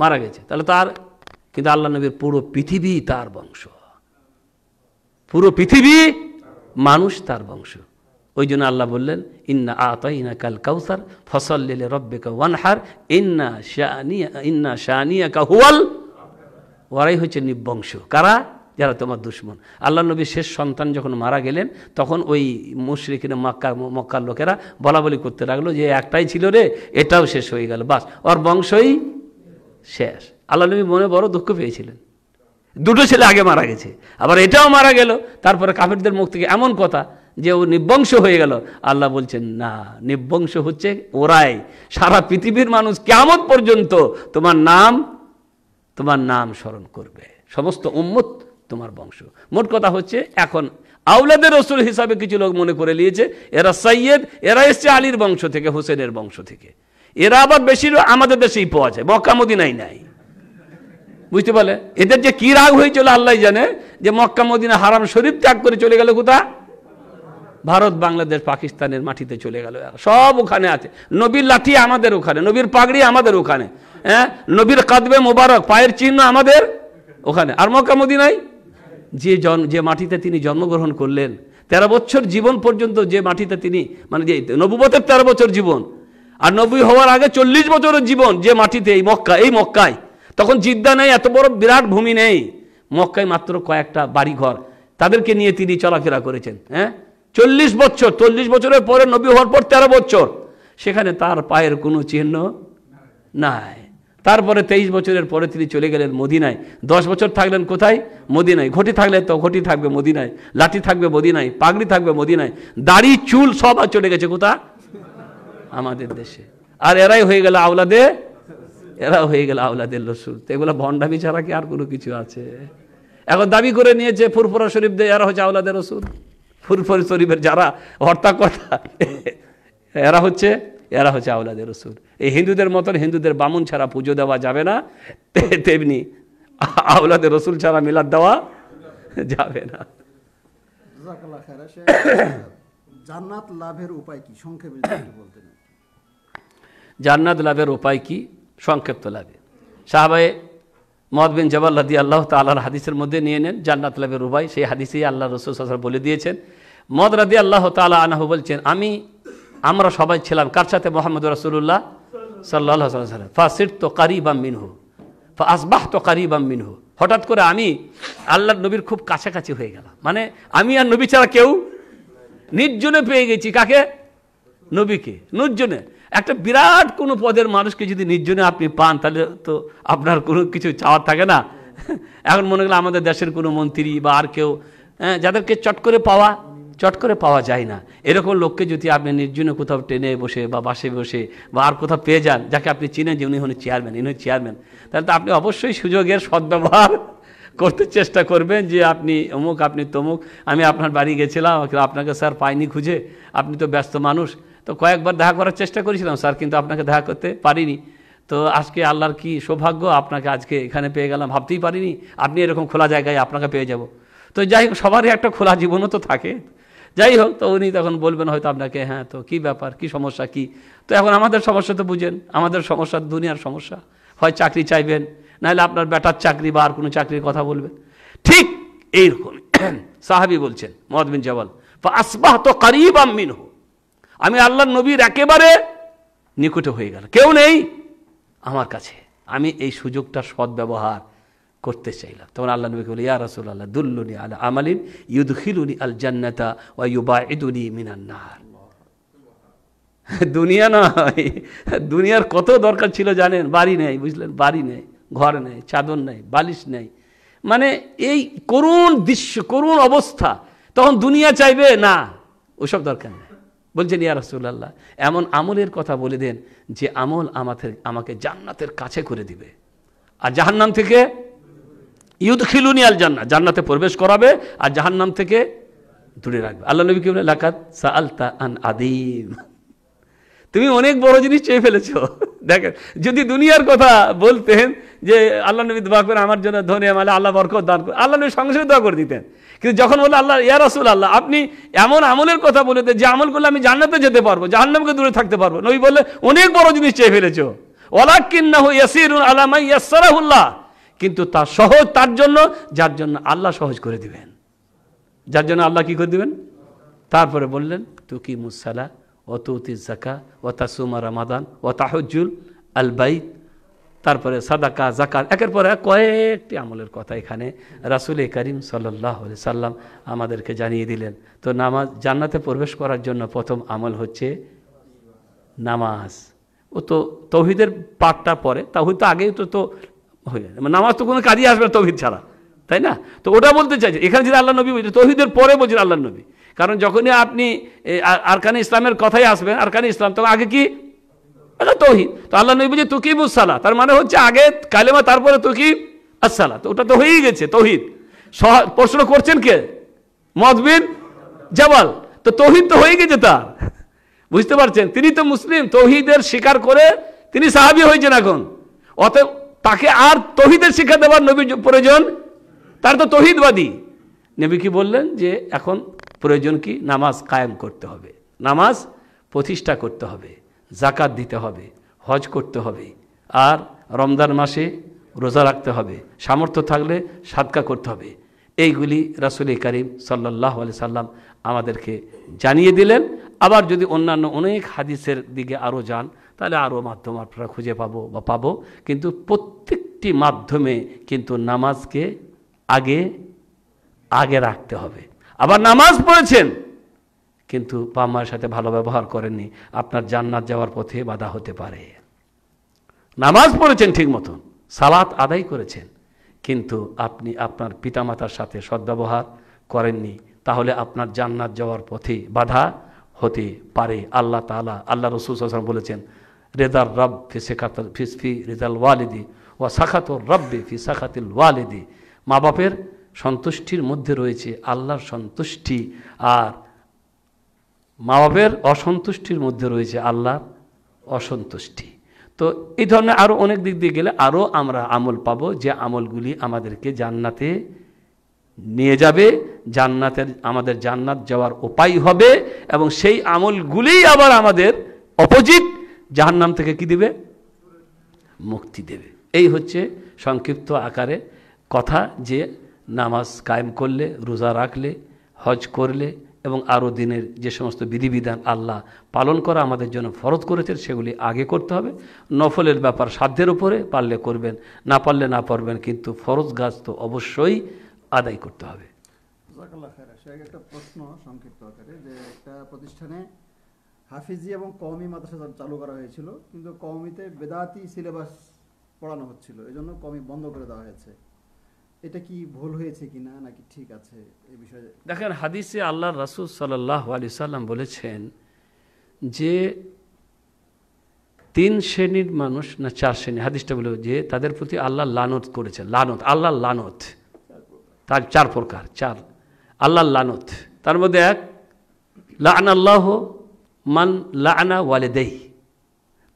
মারা গেছে তাহলে তার কিন্তু আল্লাহ নবীর পুরো পৃথিবী তার বংশ পুরো পৃথিবী মানুষ তার বংশ ওই জন্য আল্লাহ বললেন ইন্না আতাইনা কাল কাউসার ফসল লেলে রব্বে কা ওয়ানহার ইন্না শানিয়া ইন্না শানিয়া হুয়াল ওরাই হচ্ছে নিবংশ কারা যারা তোমার দুশ্মন আল্লাহ নবীর শেষ সন্তান যখন মারা গেলেন তখন ওই মুশরিকিন মক্কা মক্কার লোকেরা বলা বলি করতে লাগলো যে একটাই ছিল রে এটাও শেষ হয়ে গেল বাস ওর বংশই শেষ আল্লাহ নবী মনে বড় দুঃখ পেয়েছিলেন দুটো ছেলে আগে মারা গেছে আবার এটাও মারা গেল তারপরে কাফেরদের মুখ থেকে এমন কথা যে ও নিবংশ হয়ে গেল আল্লাহ বলছেন না নিবংশ হচ্ছে ওরাই সারা পৃথিবীর মানুষ কেমন পর্যন্ত তোমার নাম তোমার নাম স্মরণ করবে সমস্ত উম্মত তোমার বংশ মোট কথা হচ্ছে এখন আউলাদের রসুল হিসাবে কিছু লোক মনে করে নিয়েছে এরা সৈয়দ এরা এসছে আলীর বংশ থেকে হোসেনের বংশ থেকে এরা আবার বেশির আমাদের দেশেই পাওয়া যায় মক্কামদিনাই নাই বুঝতে পারলে এদের যে কি রাগ হয়েছিল আল্লাহ জানে যে মক্কা মদিনা হারাম শরীফ ত্যাগ করে চলে গেল কোথা ভারত বাংলাদেশ পাকিস্তানের মাটিতে চলে গেল সব ওখানে আছে নবীর লাঠি আমাদের ওখানে নবীর পাগড়ি আমাদের ওখানে হ্যাঁ নবীর কাদবে মোবারক পায়ের চিহ্ন আমাদের ওখানে আর মক্কা মদিনাই যে জন যে মাটিতে তিনি জন্মগ্রহণ করলেন তেরো বছর জীবন পর্যন্ত যে মাটিতে তিনি মানে যে নবুবতের তেরো বছর জীবন আর নবী হওয়ার আগে চল্লিশ বছরের জীবন যে মাটিতে এই মক্কা এই মক্কায় তখন জিদ্দা নেই এত বড় বিরাট ভূমি নেই মক্কায় মাত্র কয়েকটা বাড়িঘর তাদেরকে নিয়ে তিনি চলাফেরা করেছেন হ্যাঁ চল্লিশ বছর চল্লিশ বছরের পরে নবী হওয়ার পর তেরো বছর সেখানে তার পায়ের কোনো চিহ্ন নাই তারপরে তেইশ বছরের পরে তিনি চলে গেলেন মদিনায় দশ বছর থাকলেন কোথায় মদিনায় ঘটি থাকলে তো ঘটি থাকবে মদিনায় লাঠি থাকবে মদিনায় পাগড়ি থাকবে মদিনায় দাড়ি চুল সব আর চলে গেছে কোথায় আমাদের দেশে আর এরাই হয়ে গেল আওলাদে এরা হয়ে গেল আওলাদের রসুল তো এগুলো ভণ্ডামি ছাড়া কি আর কোনো কিছু আছে এখন দাবি করে নিয়েছে ফুরফুরা শরীফ দে এরা হচ্ছে আওলাদের রসুল ফুরফুর শরীফের যারা হর্তাকর্তা এরা হচ্ছে এরা হচ্ছে আওলাদের রসুল এই হিন্দুদের মতন হিন্দুদের বামুন ছাড়া পুজো দেওয়া যাবে না তেমনি আওলাদের রসুল ছাড়া মিলাদ দেওয়া যাবে না জান্নাত লাভের উপায় কি সংক্ষেপে বলতেন জান্নাত লাভের উপায় কি সংক্ষেপ্ত লাভে সাহাবায়ে মহদ বিন জবাল আল্লাহ তাল্লাহর হাদিসের মধ্যে নিয়ে নেন জান্নাত লাভের উপায় সেই হাদিসেই আল্লাহ রসুল সাহা বলে দিয়েছেন মদ রাদি আল্লাহ তালা আনাহু বলছেন আমি আমরা সবাই ছিলাম কার সাথে মোহাম্মদ রসুল্লাহ সাল্লাহ সাল্লাম ফা সির তো কারিবাম মিনহু ফা আসবাহ তো কারিবাম মিনহু হঠাৎ করে আমি আল্লাহ নবীর খুব কাছাকাছি হয়ে গেলাম মানে আমি আর নবী ছাড়া কেউ নির্জনে পেয়ে গেছি কাকে নবীকে নির্জনে একটা বিরাট কোনো পদের মানুষকে যদি নির্জনে আপনি পান তাহলে তো আপনার কোনো কিছু চাওয়ার থাকে না এখন মনে করলে আমাদের দেশের কোনো মন্ত্রী বা আর কেউ হ্যাঁ যাদেরকে চট করে পাওয়া চট করে পাওয়া যায় না এরকম লোককে যদি আপনি নির্জনে কোথাও ট্রেনে বসে বা বাসে বসে বা আর কোথাও পেয়ে যান যাকে আপনি চিনেন যে উনি হন চেয়ারম্যান ইনি চেয়ারম্যান তাহলে তো আপনি অবশ্যই সুযোগের সদ্ব্যবহার করতে চেষ্টা করবেন যে আপনি অমুক আপনি তমুক আমি আপনার বাড়ি গেছিলাম আপনাকে স্যার পাইনি খুঁজে আপনি তো ব্যস্ত মানুষ তো কয়েকবার দেখা করার চেষ্টা করেছিলাম স্যার কিন্তু আপনাকে দেখা করতে পারিনি তো আজকে আল্লাহর কি সৌভাগ্য আপনাকে আজকে এখানে পেয়ে গেলাম ভাবতেই পারিনি আপনি এরকম খোলা জায়গায় আপনাকে পেয়ে যাব তো যাই হোক সবারই একটা খোলা জীবনও তো থাকে যাই হোক তো উনি তখন বলবেন হয়তো আপনাকে হ্যাঁ তো কি ব্যাপার কি সমস্যা কি তো এখন আমাদের সমস্যা তো বুঝেন আমাদের সমস্যা দুনিয়ার সমস্যা হয় চাকরি চাইবেন নাহলে আপনার বেটার চাকরি বা আর কোনো চাকরির কথা বলবেন ঠিক এইরকম সাহাবি বলছেন মহাদবিন জওয়াল আসবাহ তো কারিব আমিন হো আমি আল্লাহ নবীর একেবারে নিকটে হয়ে গেল কেউ নেই আমার কাছে আমি এই সুযোগটার সদ্ব্যবহার করতে চাইলাম তখন আল্লাহ নবীকে বলি ইয়া রসুল আল্লাহ দুল্লুনি আল আমালিন ইউদখিলুনি আল জান্নাতা ওয়া ইউবাঈদুনি মিনান নার দুনিয়া নয় দুনিয়ার কত দরকার ছিল জানেন বাড়ি নেই বুঝলেন বাড়ি নেই ঘর নেই চাদর নেই বালিশ নেই মানে এই করুণ দৃশ্য করুণ অবস্থা তখন দুনিয়া চাইবে না ওসব দরকার নেই বলছেন ইয়া রসুল্লাহ এমন আমলের কথা বলে দেন যে আমল আমাদের আমাকে জান্নাতের কাছে করে দিবে আর জাহান্নাম থেকে ইউদ খিলুনি আল জান্না জান্নাতে প্রবেশ করাবে আর জাহান্নাম থেকে দূরে রাখবে আল্লাহ নবী কি বলে লাকাত সা আলতা আন আদিম তুমি অনেক বড় জিনিস চেয়ে ফেলেছ দেখেন যদি দুনিয়ার কথা বলতেন যে আল্লাহ নবী দোয়া করে আমার জন্য ধনে মালে আল্লাহ বরকত দান করে আল্লাহ নবী সঙ্গে দোয়া করে দিতেন কিন্তু যখন বললো আল্লাহ ইয়া রাসুল আল্লাহ আপনি এমন আমলের কথা বলেতে যে আমল করলে আমি জান্নাতে যেতে পারবো জাহান্নামকে দূরে থাকতে পারবো নবী বললে অনেক বড় জিনিস চেয়ে ফেলেছো ওলাকিন্নাহ ইয়াসিরুল আলামাই ইয়াসারাহুল্লাহ কিন্তু তা সহজ তার জন্য যার জন্য আল্লাহ সহজ করে দিবেন যার জন্য আল্লাহ কি করে দিবেন তারপরে বললেন তুকি মুসালা অতুতি জাকা ও সুমা রামাদান ও তাহজুল আলবাইত তারপরে সাদাকা জাকাত একের পর এক কয়েকটি আমলের কথা এখানে রাসুল করিম সাল্লাহ সাল্লাম আমাদেরকে জানিয়ে দিলেন তো নামাজ জান্নাতে প্রবেশ করার জন্য প্রথম আমল হচ্ছে নামাজ ও তো তৌহিদের পাঠটা পরে তাহিদ তো আগেই তো তো হয়ে মানে নামাজ তো কোনো কাজই আসবে না তৌহিদ ছাড়া তাই না তো ওটা বলতে চাইছে এখানে যদি আল্লাহ নবী বলছে তৌহিদের পরে বলছেন আল্লাহ নবী কারণ যখনই আপনি আরকানি ইসলামের কথাই আসবেন আরকানি ইসলাম তখন আগে কি এটা তহিদ তো আল্লাহ নবী বলছে তুকিবু সালা তার মানে হচ্ছে আগে কালেমা তারপরে তুকি আসসালা তো ওটা তো হয়েই গেছে তহিদ প্রশ্ন করছেন কে মদবিন জবাল তো তহিদ তো হয়ে গেছে তার বুঝতে পারছেন তিনি তো মুসলিম তহিদের স্বীকার করে তিনি সাহাবি হয়েছেন এখন অতএব তাকে আর তহিদের শিক্ষা দেওয়ার নবী প্রয়োজন তার তো তহিদবাদী নবী কি বললেন যে এখন প্রয়োজন কি নামাজ কায়েম করতে হবে নামাজ প্রতিষ্ঠা করতে হবে জাকাত দিতে হবে হজ করতে হবে আর রমজান মাসে রোজা রাখতে হবে সামর্থ্য থাকলে সাদকা করতে হবে এইগুলি রাসুল করিম সাল্লাহ আলি সাল্লাম আমাদেরকে জানিয়ে দিলেন আবার যদি অন্যান্য অনেক হাদিসের দিকে আরও যান তাহলে আরও মাধ্যম আপনারা খুঁজে পাবো বা পাবো কিন্তু প্রত্যেকটি মাধ্যমে কিন্তু নামাজকে আগে আগে রাখতে হবে আবার নামাজ পড়েছেন কিন্তু বাবা মায়ের সাথে ভালো ব্যবহার করেননি আপনার জান্নাত যাওয়ার পথে বাধা হতে পারে নামাজ পড়েছেন ঠিক মতন সালাত আদায় করেছেন কিন্তু আপনি আপনার পিতামাতার সাথে সদ্ব্যবহার করেননি তাহলে আপনার জান্নাত যাওয়ার পথে বাধা হতে পারে আল্লাহ তালা আল্লাহ রসুল বলেছেন রেদার রব ফি শেখাত ফি রেদাল ওয়ালিদি ও সাখাত রব্বে ফি সাখাতিল ওয়ালিদি মা বাপের সন্তুষ্টির মধ্যে রয়েছে আল্লাহর সন্তুষ্টি আর মা বাবের অসন্তুষ্টির মধ্যে রয়েছে আল্লাহর অসন্তুষ্টি তো এই ধরনের আরও অনেক দিক দিয়ে গেলে আরও আমরা আমল পাবো যে আমলগুলি আমাদেরকে জান্নাতে নিয়ে যাবে জান্নাতের আমাদের জান্নাত যাওয়ার উপায় হবে এবং সেই আমলগুলিই আবার আমাদের অপোজিট জাহান্নাম থেকে কি দেবে মুক্তি দেবে এই হচ্ছে সংক্ষিপ্ত আকারে কথা যে নামাজ কায়েম করলে রোজা রাখলে হজ করলে এবং আরও দিনের যে সমস্ত বিধিবিধান আল্লাহ পালন করা আমাদের জন্য ফরজ করেছেন সেগুলি আগে করতে হবে নফলের ব্যাপার সাধ্যের উপরে পারলে করবেন না পারলে না পারবেন কিন্তু ফরজ গাছ তো অবশ্যই আদায় করতে হবে একটা প্রশ্ন সংক্ষিপ্ত যে একটা প্রতিষ্ঠানে হাফিজি এবং কওমি মাদ্রাসা চালু করা হয়েছিল কিন্তু কওমিতে বেদাতি সিলেবাস পড়ানো হচ্ছিল এজন্য কওমি বন্ধ করে দেওয়া হয়েছে এটা কি ভুল হয়েছে কিনা নাকি ঠিক আছে এই বিষয়ে দেখেন হাদিসে আল্লাহ রাসুল সাল্লাহ আলি সাল্লাম বলেছেন যে তিন শ্রেণীর মানুষ না চার শ্রেণী হাদিসটা বলে যে তাদের প্রতি আল্লাহ লানত করেছে লানত আল্লাহ লানত তার চার প্রকার চার আল্লাহ লানত তার মধ্যে এক লাহ আল্লাহ মান লানা দেই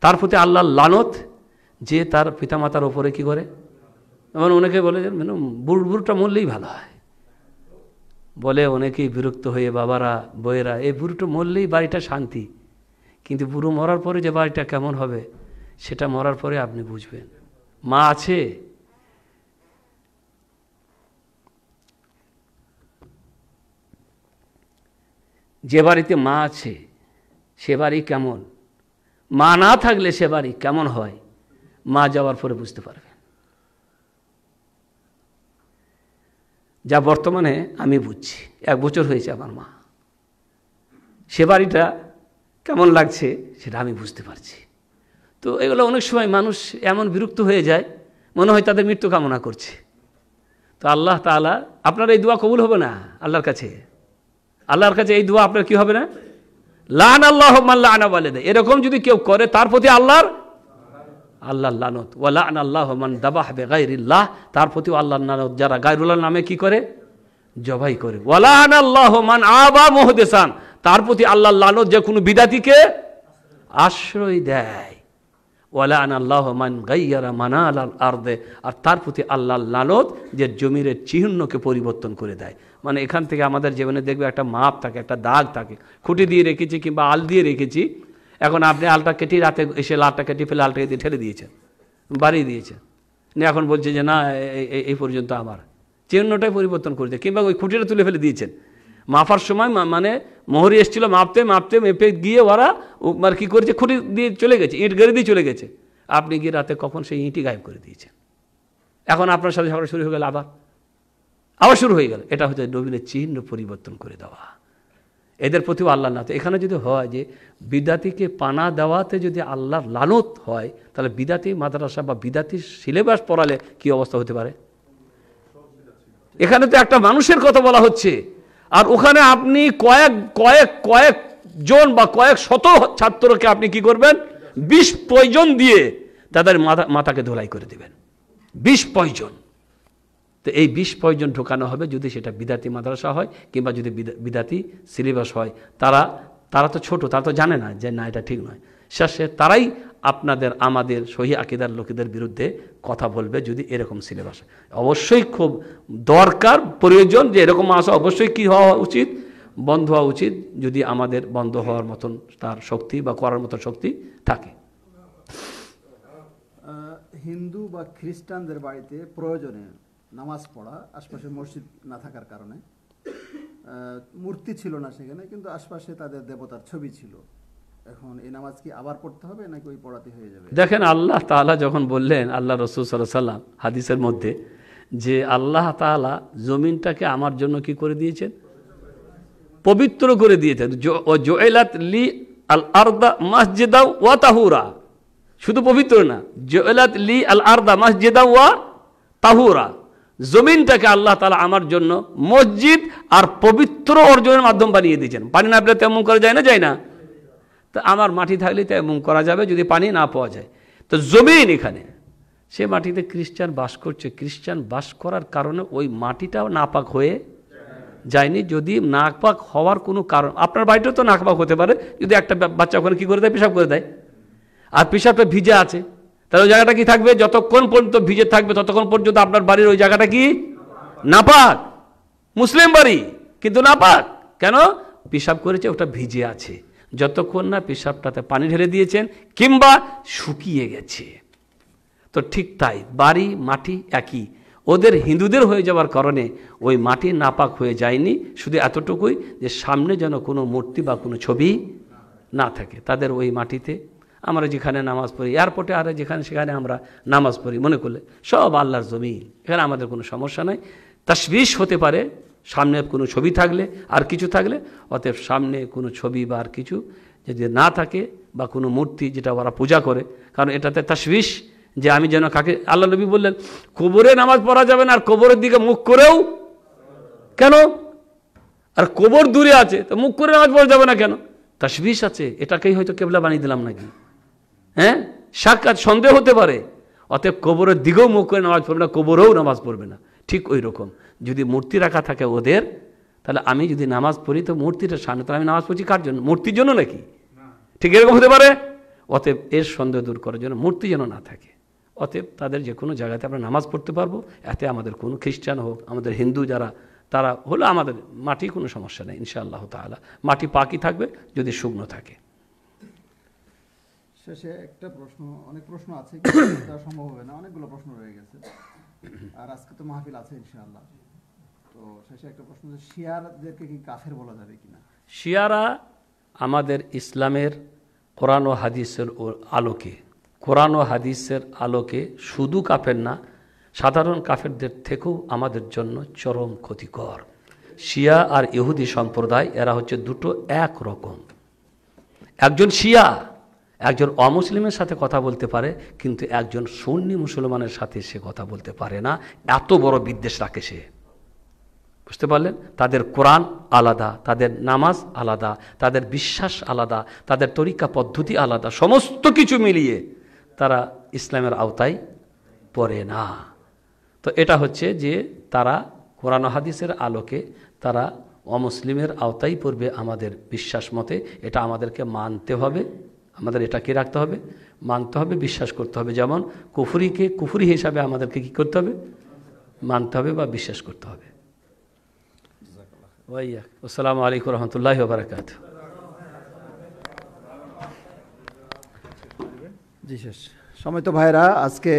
তার প্রতি আল্লাহ লানত যে তার পিতামাতার ওপরে কি করে যেমন অনেকে বলে মানে বুড়বুড়টা মরলেই ভালো হয় বলে অনেকেই বিরক্ত হয়ে বাবারা বইয়েরা এই বুড়োটা মরলেই বাড়িটা শান্তি কিন্তু বুড়ো মরার পরে যে বাড়িটা কেমন হবে সেটা মরার পরে আপনি বুঝবেন মা আছে যে বাড়িতে মা আছে সে বাড়ি কেমন মা না থাকলে সে বাড়ি কেমন হয় মা যাওয়ার পরে বুঝতে পারবে যা বর্তমানে আমি বুঝছি এক বছর হয়েছে আমার মা সে বাড়িটা কেমন লাগছে সেটা আমি বুঝতে পারছি তো এগুলো অনেক সময় মানুষ এমন বিরক্ত হয়ে যায় মনে হয় তাদের মৃত্যু কামনা করছে তো আল্লাহ তালা আপনার এই দোয়া কবুল হবে না আল্লাহর কাছে আল্লাহর কাছে এই দোয়া আপনার কি হবে না লান আল্লাহ মাল্লা আনা বলে দেয় এরকম যদি কেউ করে তার প্রতি আল্লাহর আল্লাহ লানত ওয়ালা আন আল্লাহ মান দাবাহ বে গাইরিল্লাহ তার প্রতি আল্লাহ লানত যারা গাইরুল্লাহ নামে কি করে জবাই করে ওয়ালা আন আল্লাহ মান আবা মোহদেসান তার প্রতি আল্লাহ লানত যে কোনো বিদাতিকে আশ্রয় দেয় ওয়ালা আন আল্লাহ মান গাইয়ারা মানা আল্লাহ আর দে আর তার প্রতি আল্লাহ লানত যে জমির চিহ্নকে পরিবর্তন করে দেয় মানে এখান থেকে আমাদের জীবনে দেখবে একটা মাপ থাকে একটা দাগ থাকে খুঁটি দিয়ে রেখেছি কিংবা আল দিয়ে রেখেছি এখন আপনি আলটা কেটে রাতে এসে লালটা কেটে ফেলে আলটাকে দিয়ে ঠেলে দিয়েছেন বাড়িয়ে দিয়েছেন এখন বলছে যে না এই পর্যন্ত আমার চিহ্নটাই পরিবর্তন করেছে কিংবা ওই খুঁটিটা তুলে ফেলে দিয়েছেন মাপার সময় মানে মোহরি এসেছিলো মাপতে মাপতে মেপে গিয়ে ওরা মানে কী করেছে খুঁটি দিয়ে চলে গেছে ইঁট গেড়ে দিয়ে চলে গেছে আপনি গিয়ে রাতে কখন সেই ইঁটি গায়েব করে দিয়েছেন এখন আপনার সাথে ঝগড়া শুরু হয়ে গেল আবার আবার শুরু হয়ে গেল এটা হচ্ছে নবীনের চিহ্ন পরিবর্তন করে দেওয়া এদের প্রতিও আল্লাহ না এখানে যদি হয় যে বিদাতিকে পানা দেওয়াতে যদি আল্লাহর লালত হয় তাহলে বিদাতি মাদ্রাসা বা বিদাতি সিলেবাস পড়ালে কি অবস্থা হতে পারে এখানে তো একটা মানুষের কথা বলা হচ্ছে আর ওখানে আপনি কয়েক কয়েক কয়েক জন বা কয়েক শত ছাত্রকে আপনি কি করবেন বিশ পয়জন দিয়ে তাদের মাথা মাথাকে ধোলাই করে দেবেন বিশ পয়জন তো এই বিশ পয়জন ঢোকানো হবে যদি সেটা বিদ্যার্থী মাদ্রাসা হয় কিংবা যদি বিদ্যার্থী সিলেবাস হয় তারা তারা তো ছোট তারা তো জানে না যে না এটা ঠিক নয় শেষে তারাই আপনাদের আমাদের সহি আকিদার লোকেদের বিরুদ্ধে কথা বলবে যদি এরকম সিলেবাস অবশ্যই খুব দরকার প্রয়োজন যে এরকম আসা অবশ্যই কি হওয়া উচিত বন্ধ হওয়া উচিত যদি আমাদের বন্ধ হওয়ার মতন তার শক্তি বা করার মতো শক্তি থাকে হিন্দু বা খ্রিস্টানদের বাড়িতে প্রয়োজনে নামাজ পড়া আশপাশে মসজিদ না থাকার কারণে মূর্তি ছিল না সেখানে কিন্তু আশপাশে তাদের দেবতার ছবি ছিল এখন এই নামাজ কি আবার পড়তে হবে নাকি ওই পড়াতে হয়ে যাবে দেখেন আল্লাহ তালা যখন বললেন আল্লাহ রসুল সাল্লাহ সাল্লাম হাদিসের মধ্যে যে আল্লাহ তালা জমিনটাকে আমার জন্য কি করে দিয়েছেন পবিত্র করে দিয়েছেন জোয়েলাত লি আল আর্দা মাসজেদাও ওয়া তাহুরা শুধু পবিত্র না জয়েলাত লি আল আর্দা মাসজেদা ওয়া তাহুরা জমিনটাকে আল্লাহ তালা আমার জন্য মসজিদ আর পবিত্র অর্জনের মাধ্যম বানিয়ে দিয়েছেন পানি না পেলে তেমন করা যায় না যায় না তো আমার মাটি থাকলে তেমন করা যাবে যদি পানি না পাওয়া যায় তো জমিন এখানে সে মাটিতে খ্রিস্টান বাস করছে খ্রিস্টান বাস করার কারণে ওই মাটিটাও নাপাক হয়ে যায়নি যদি নাকপাক হওয়ার কোনো কারণ আপনার বাড়িটাও তো নাকপাক হতে পারে যদি একটা বাচ্চা ওখানে কী করে দেয় পেশাব করে দেয় আর পেশাবটা ভিজে আছে তাহলে ওই জায়গাটা কি থাকবে যতক্ষণ পর্যন্ত ভিজে থাকবে ততক্ষণ পর্যন্ত আপনার বাড়ির ওই জায়গাটা কি নাপাক মুসলিম বাড়ি কিন্তু নাপাক কেন পেশাব করেছে ওটা ভিজে আছে যতক্ষণ না পেশাবটাতে পানি ঢেলে দিয়েছেন কিংবা শুকিয়ে গেছে তো ঠিক তাই বাড়ি মাটি একই ওদের হিন্দুদের হয়ে যাওয়ার কারণে ওই মাটি নাপাক হয়ে যায়নি শুধু এতটুকুই যে সামনে যেন কোনো মূর্তি বা কোনো ছবি না থাকে তাদের ওই মাটিতে আমরা যেখানে নামাজ পড়ি এয়ারপোর্টে আরে যেখানে সেখানে আমরা নামাজ পড়ি মনে করলে সব আল্লাহর জমি এখানে আমাদের কোনো সমস্যা নাই তাসবিশ হতে পারে সামনে কোনো ছবি থাকলে আর কিছু থাকলে অতএব সামনে কোনো ছবি বা আর কিছু যদি না থাকে বা কোনো মূর্তি যেটা ওরা পূজা করে কারণ এটাতে তাসবিশ যে আমি যেন কাকে আল্লাহ নবী বললেন কবরে নামাজ পড়া যাবে না আর কবরের দিকে মুখ করেও কেন আর কোবর দূরে আছে তো মুখ করে নামাজ পড়া যাবে না কেন তাসবিশ আছে এটাকেই হয়তো কেবলা বানিয়ে দিলাম নাকি হ্যাঁ সাক্ষাৎ সন্দেহ হতে পারে অতএব কবরের দিকেও মুখ করে নামাজ পড়বে না কবরেও নামাজ পড়বে না ঠিক ওই রকম যদি মূর্তি রাখা থাকে ওদের তাহলে আমি যদি নামাজ পড়ি তো মূর্তিটা সামনে তাহলে আমি নামাজ পড়ছি কার জন্য মূর্তির জন্য নাকি ঠিক এরকম হতে পারে অতএব এর সন্দেহ দূর করার জন্য মূর্তি যেন না থাকে অতএব তাদের যে কোনো জায়গাতে আমরা নামাজ পড়তে পারবো এতে আমাদের কোনো খ্রিস্টান হোক আমাদের হিন্দু যারা তারা হলো আমাদের মাটি কোনো সমস্যা নেই ইনশাআল্লাহ তালা মাটি পাকি থাকবে যদি শুকনো থাকে শেষে একটা প্রশ্ন অনেক প্রশ্ন আছে সম্ভব হবে না অনেকগুলো প্রশ্ন রয়ে গেছে আর আজকে তো মাহফিল আছে ইনশাআল্লাহ তো শেষে একটা প্রশ্ন যে শিয়ারদেরকে কি কাফের বলা যাবে কিনা শিয়ারা আমাদের ইসলামের কোরআন ও হাদিসের আলোকে কোরআন ও হাদিসের আলোকে শুধু কাফের না সাধারণ কাফেরদের থেকেও আমাদের জন্য চরম ক্ষতিকর শিয়া আর ইহুদি সম্প্রদায় এরা হচ্ছে দুটো এক রকম একজন শিয়া একজন অমুসলিমের সাথে কথা বলতে পারে কিন্তু একজন সুন্নি মুসলমানের সাথে সে কথা বলতে পারে না এত বড় বিদ্বেষ রাখে সে বুঝতে পারলেন তাদের কোরআন আলাদা তাদের নামাজ আলাদা তাদের বিশ্বাস আলাদা তাদের তরিকা পদ্ধতি আলাদা সমস্ত কিছু মিলিয়ে তারা ইসলামের আওতায় পড়ে না তো এটা হচ্ছে যে তারা কোরআন হাদিসের আলোকে তারা অমুসলিমের আওতায় পড়বে আমাদের বিশ্বাস মতে এটা আমাদেরকে মানতে হবে আমাদের এটাকে রাখতে হবে মানতে হবে বিশ্বাস করতে হবে যেমন কুফুরিকে কুফুরি হিসাবে আমাদেরকে কী করতে হবে মানতে হবে বা বিশ্বাস করতে হবে ওয়াইয়া আসসালামু আলাইকুম রহমতুল্লাহ বারাকাত জি শেষ সময় তো ভাইরা আজকে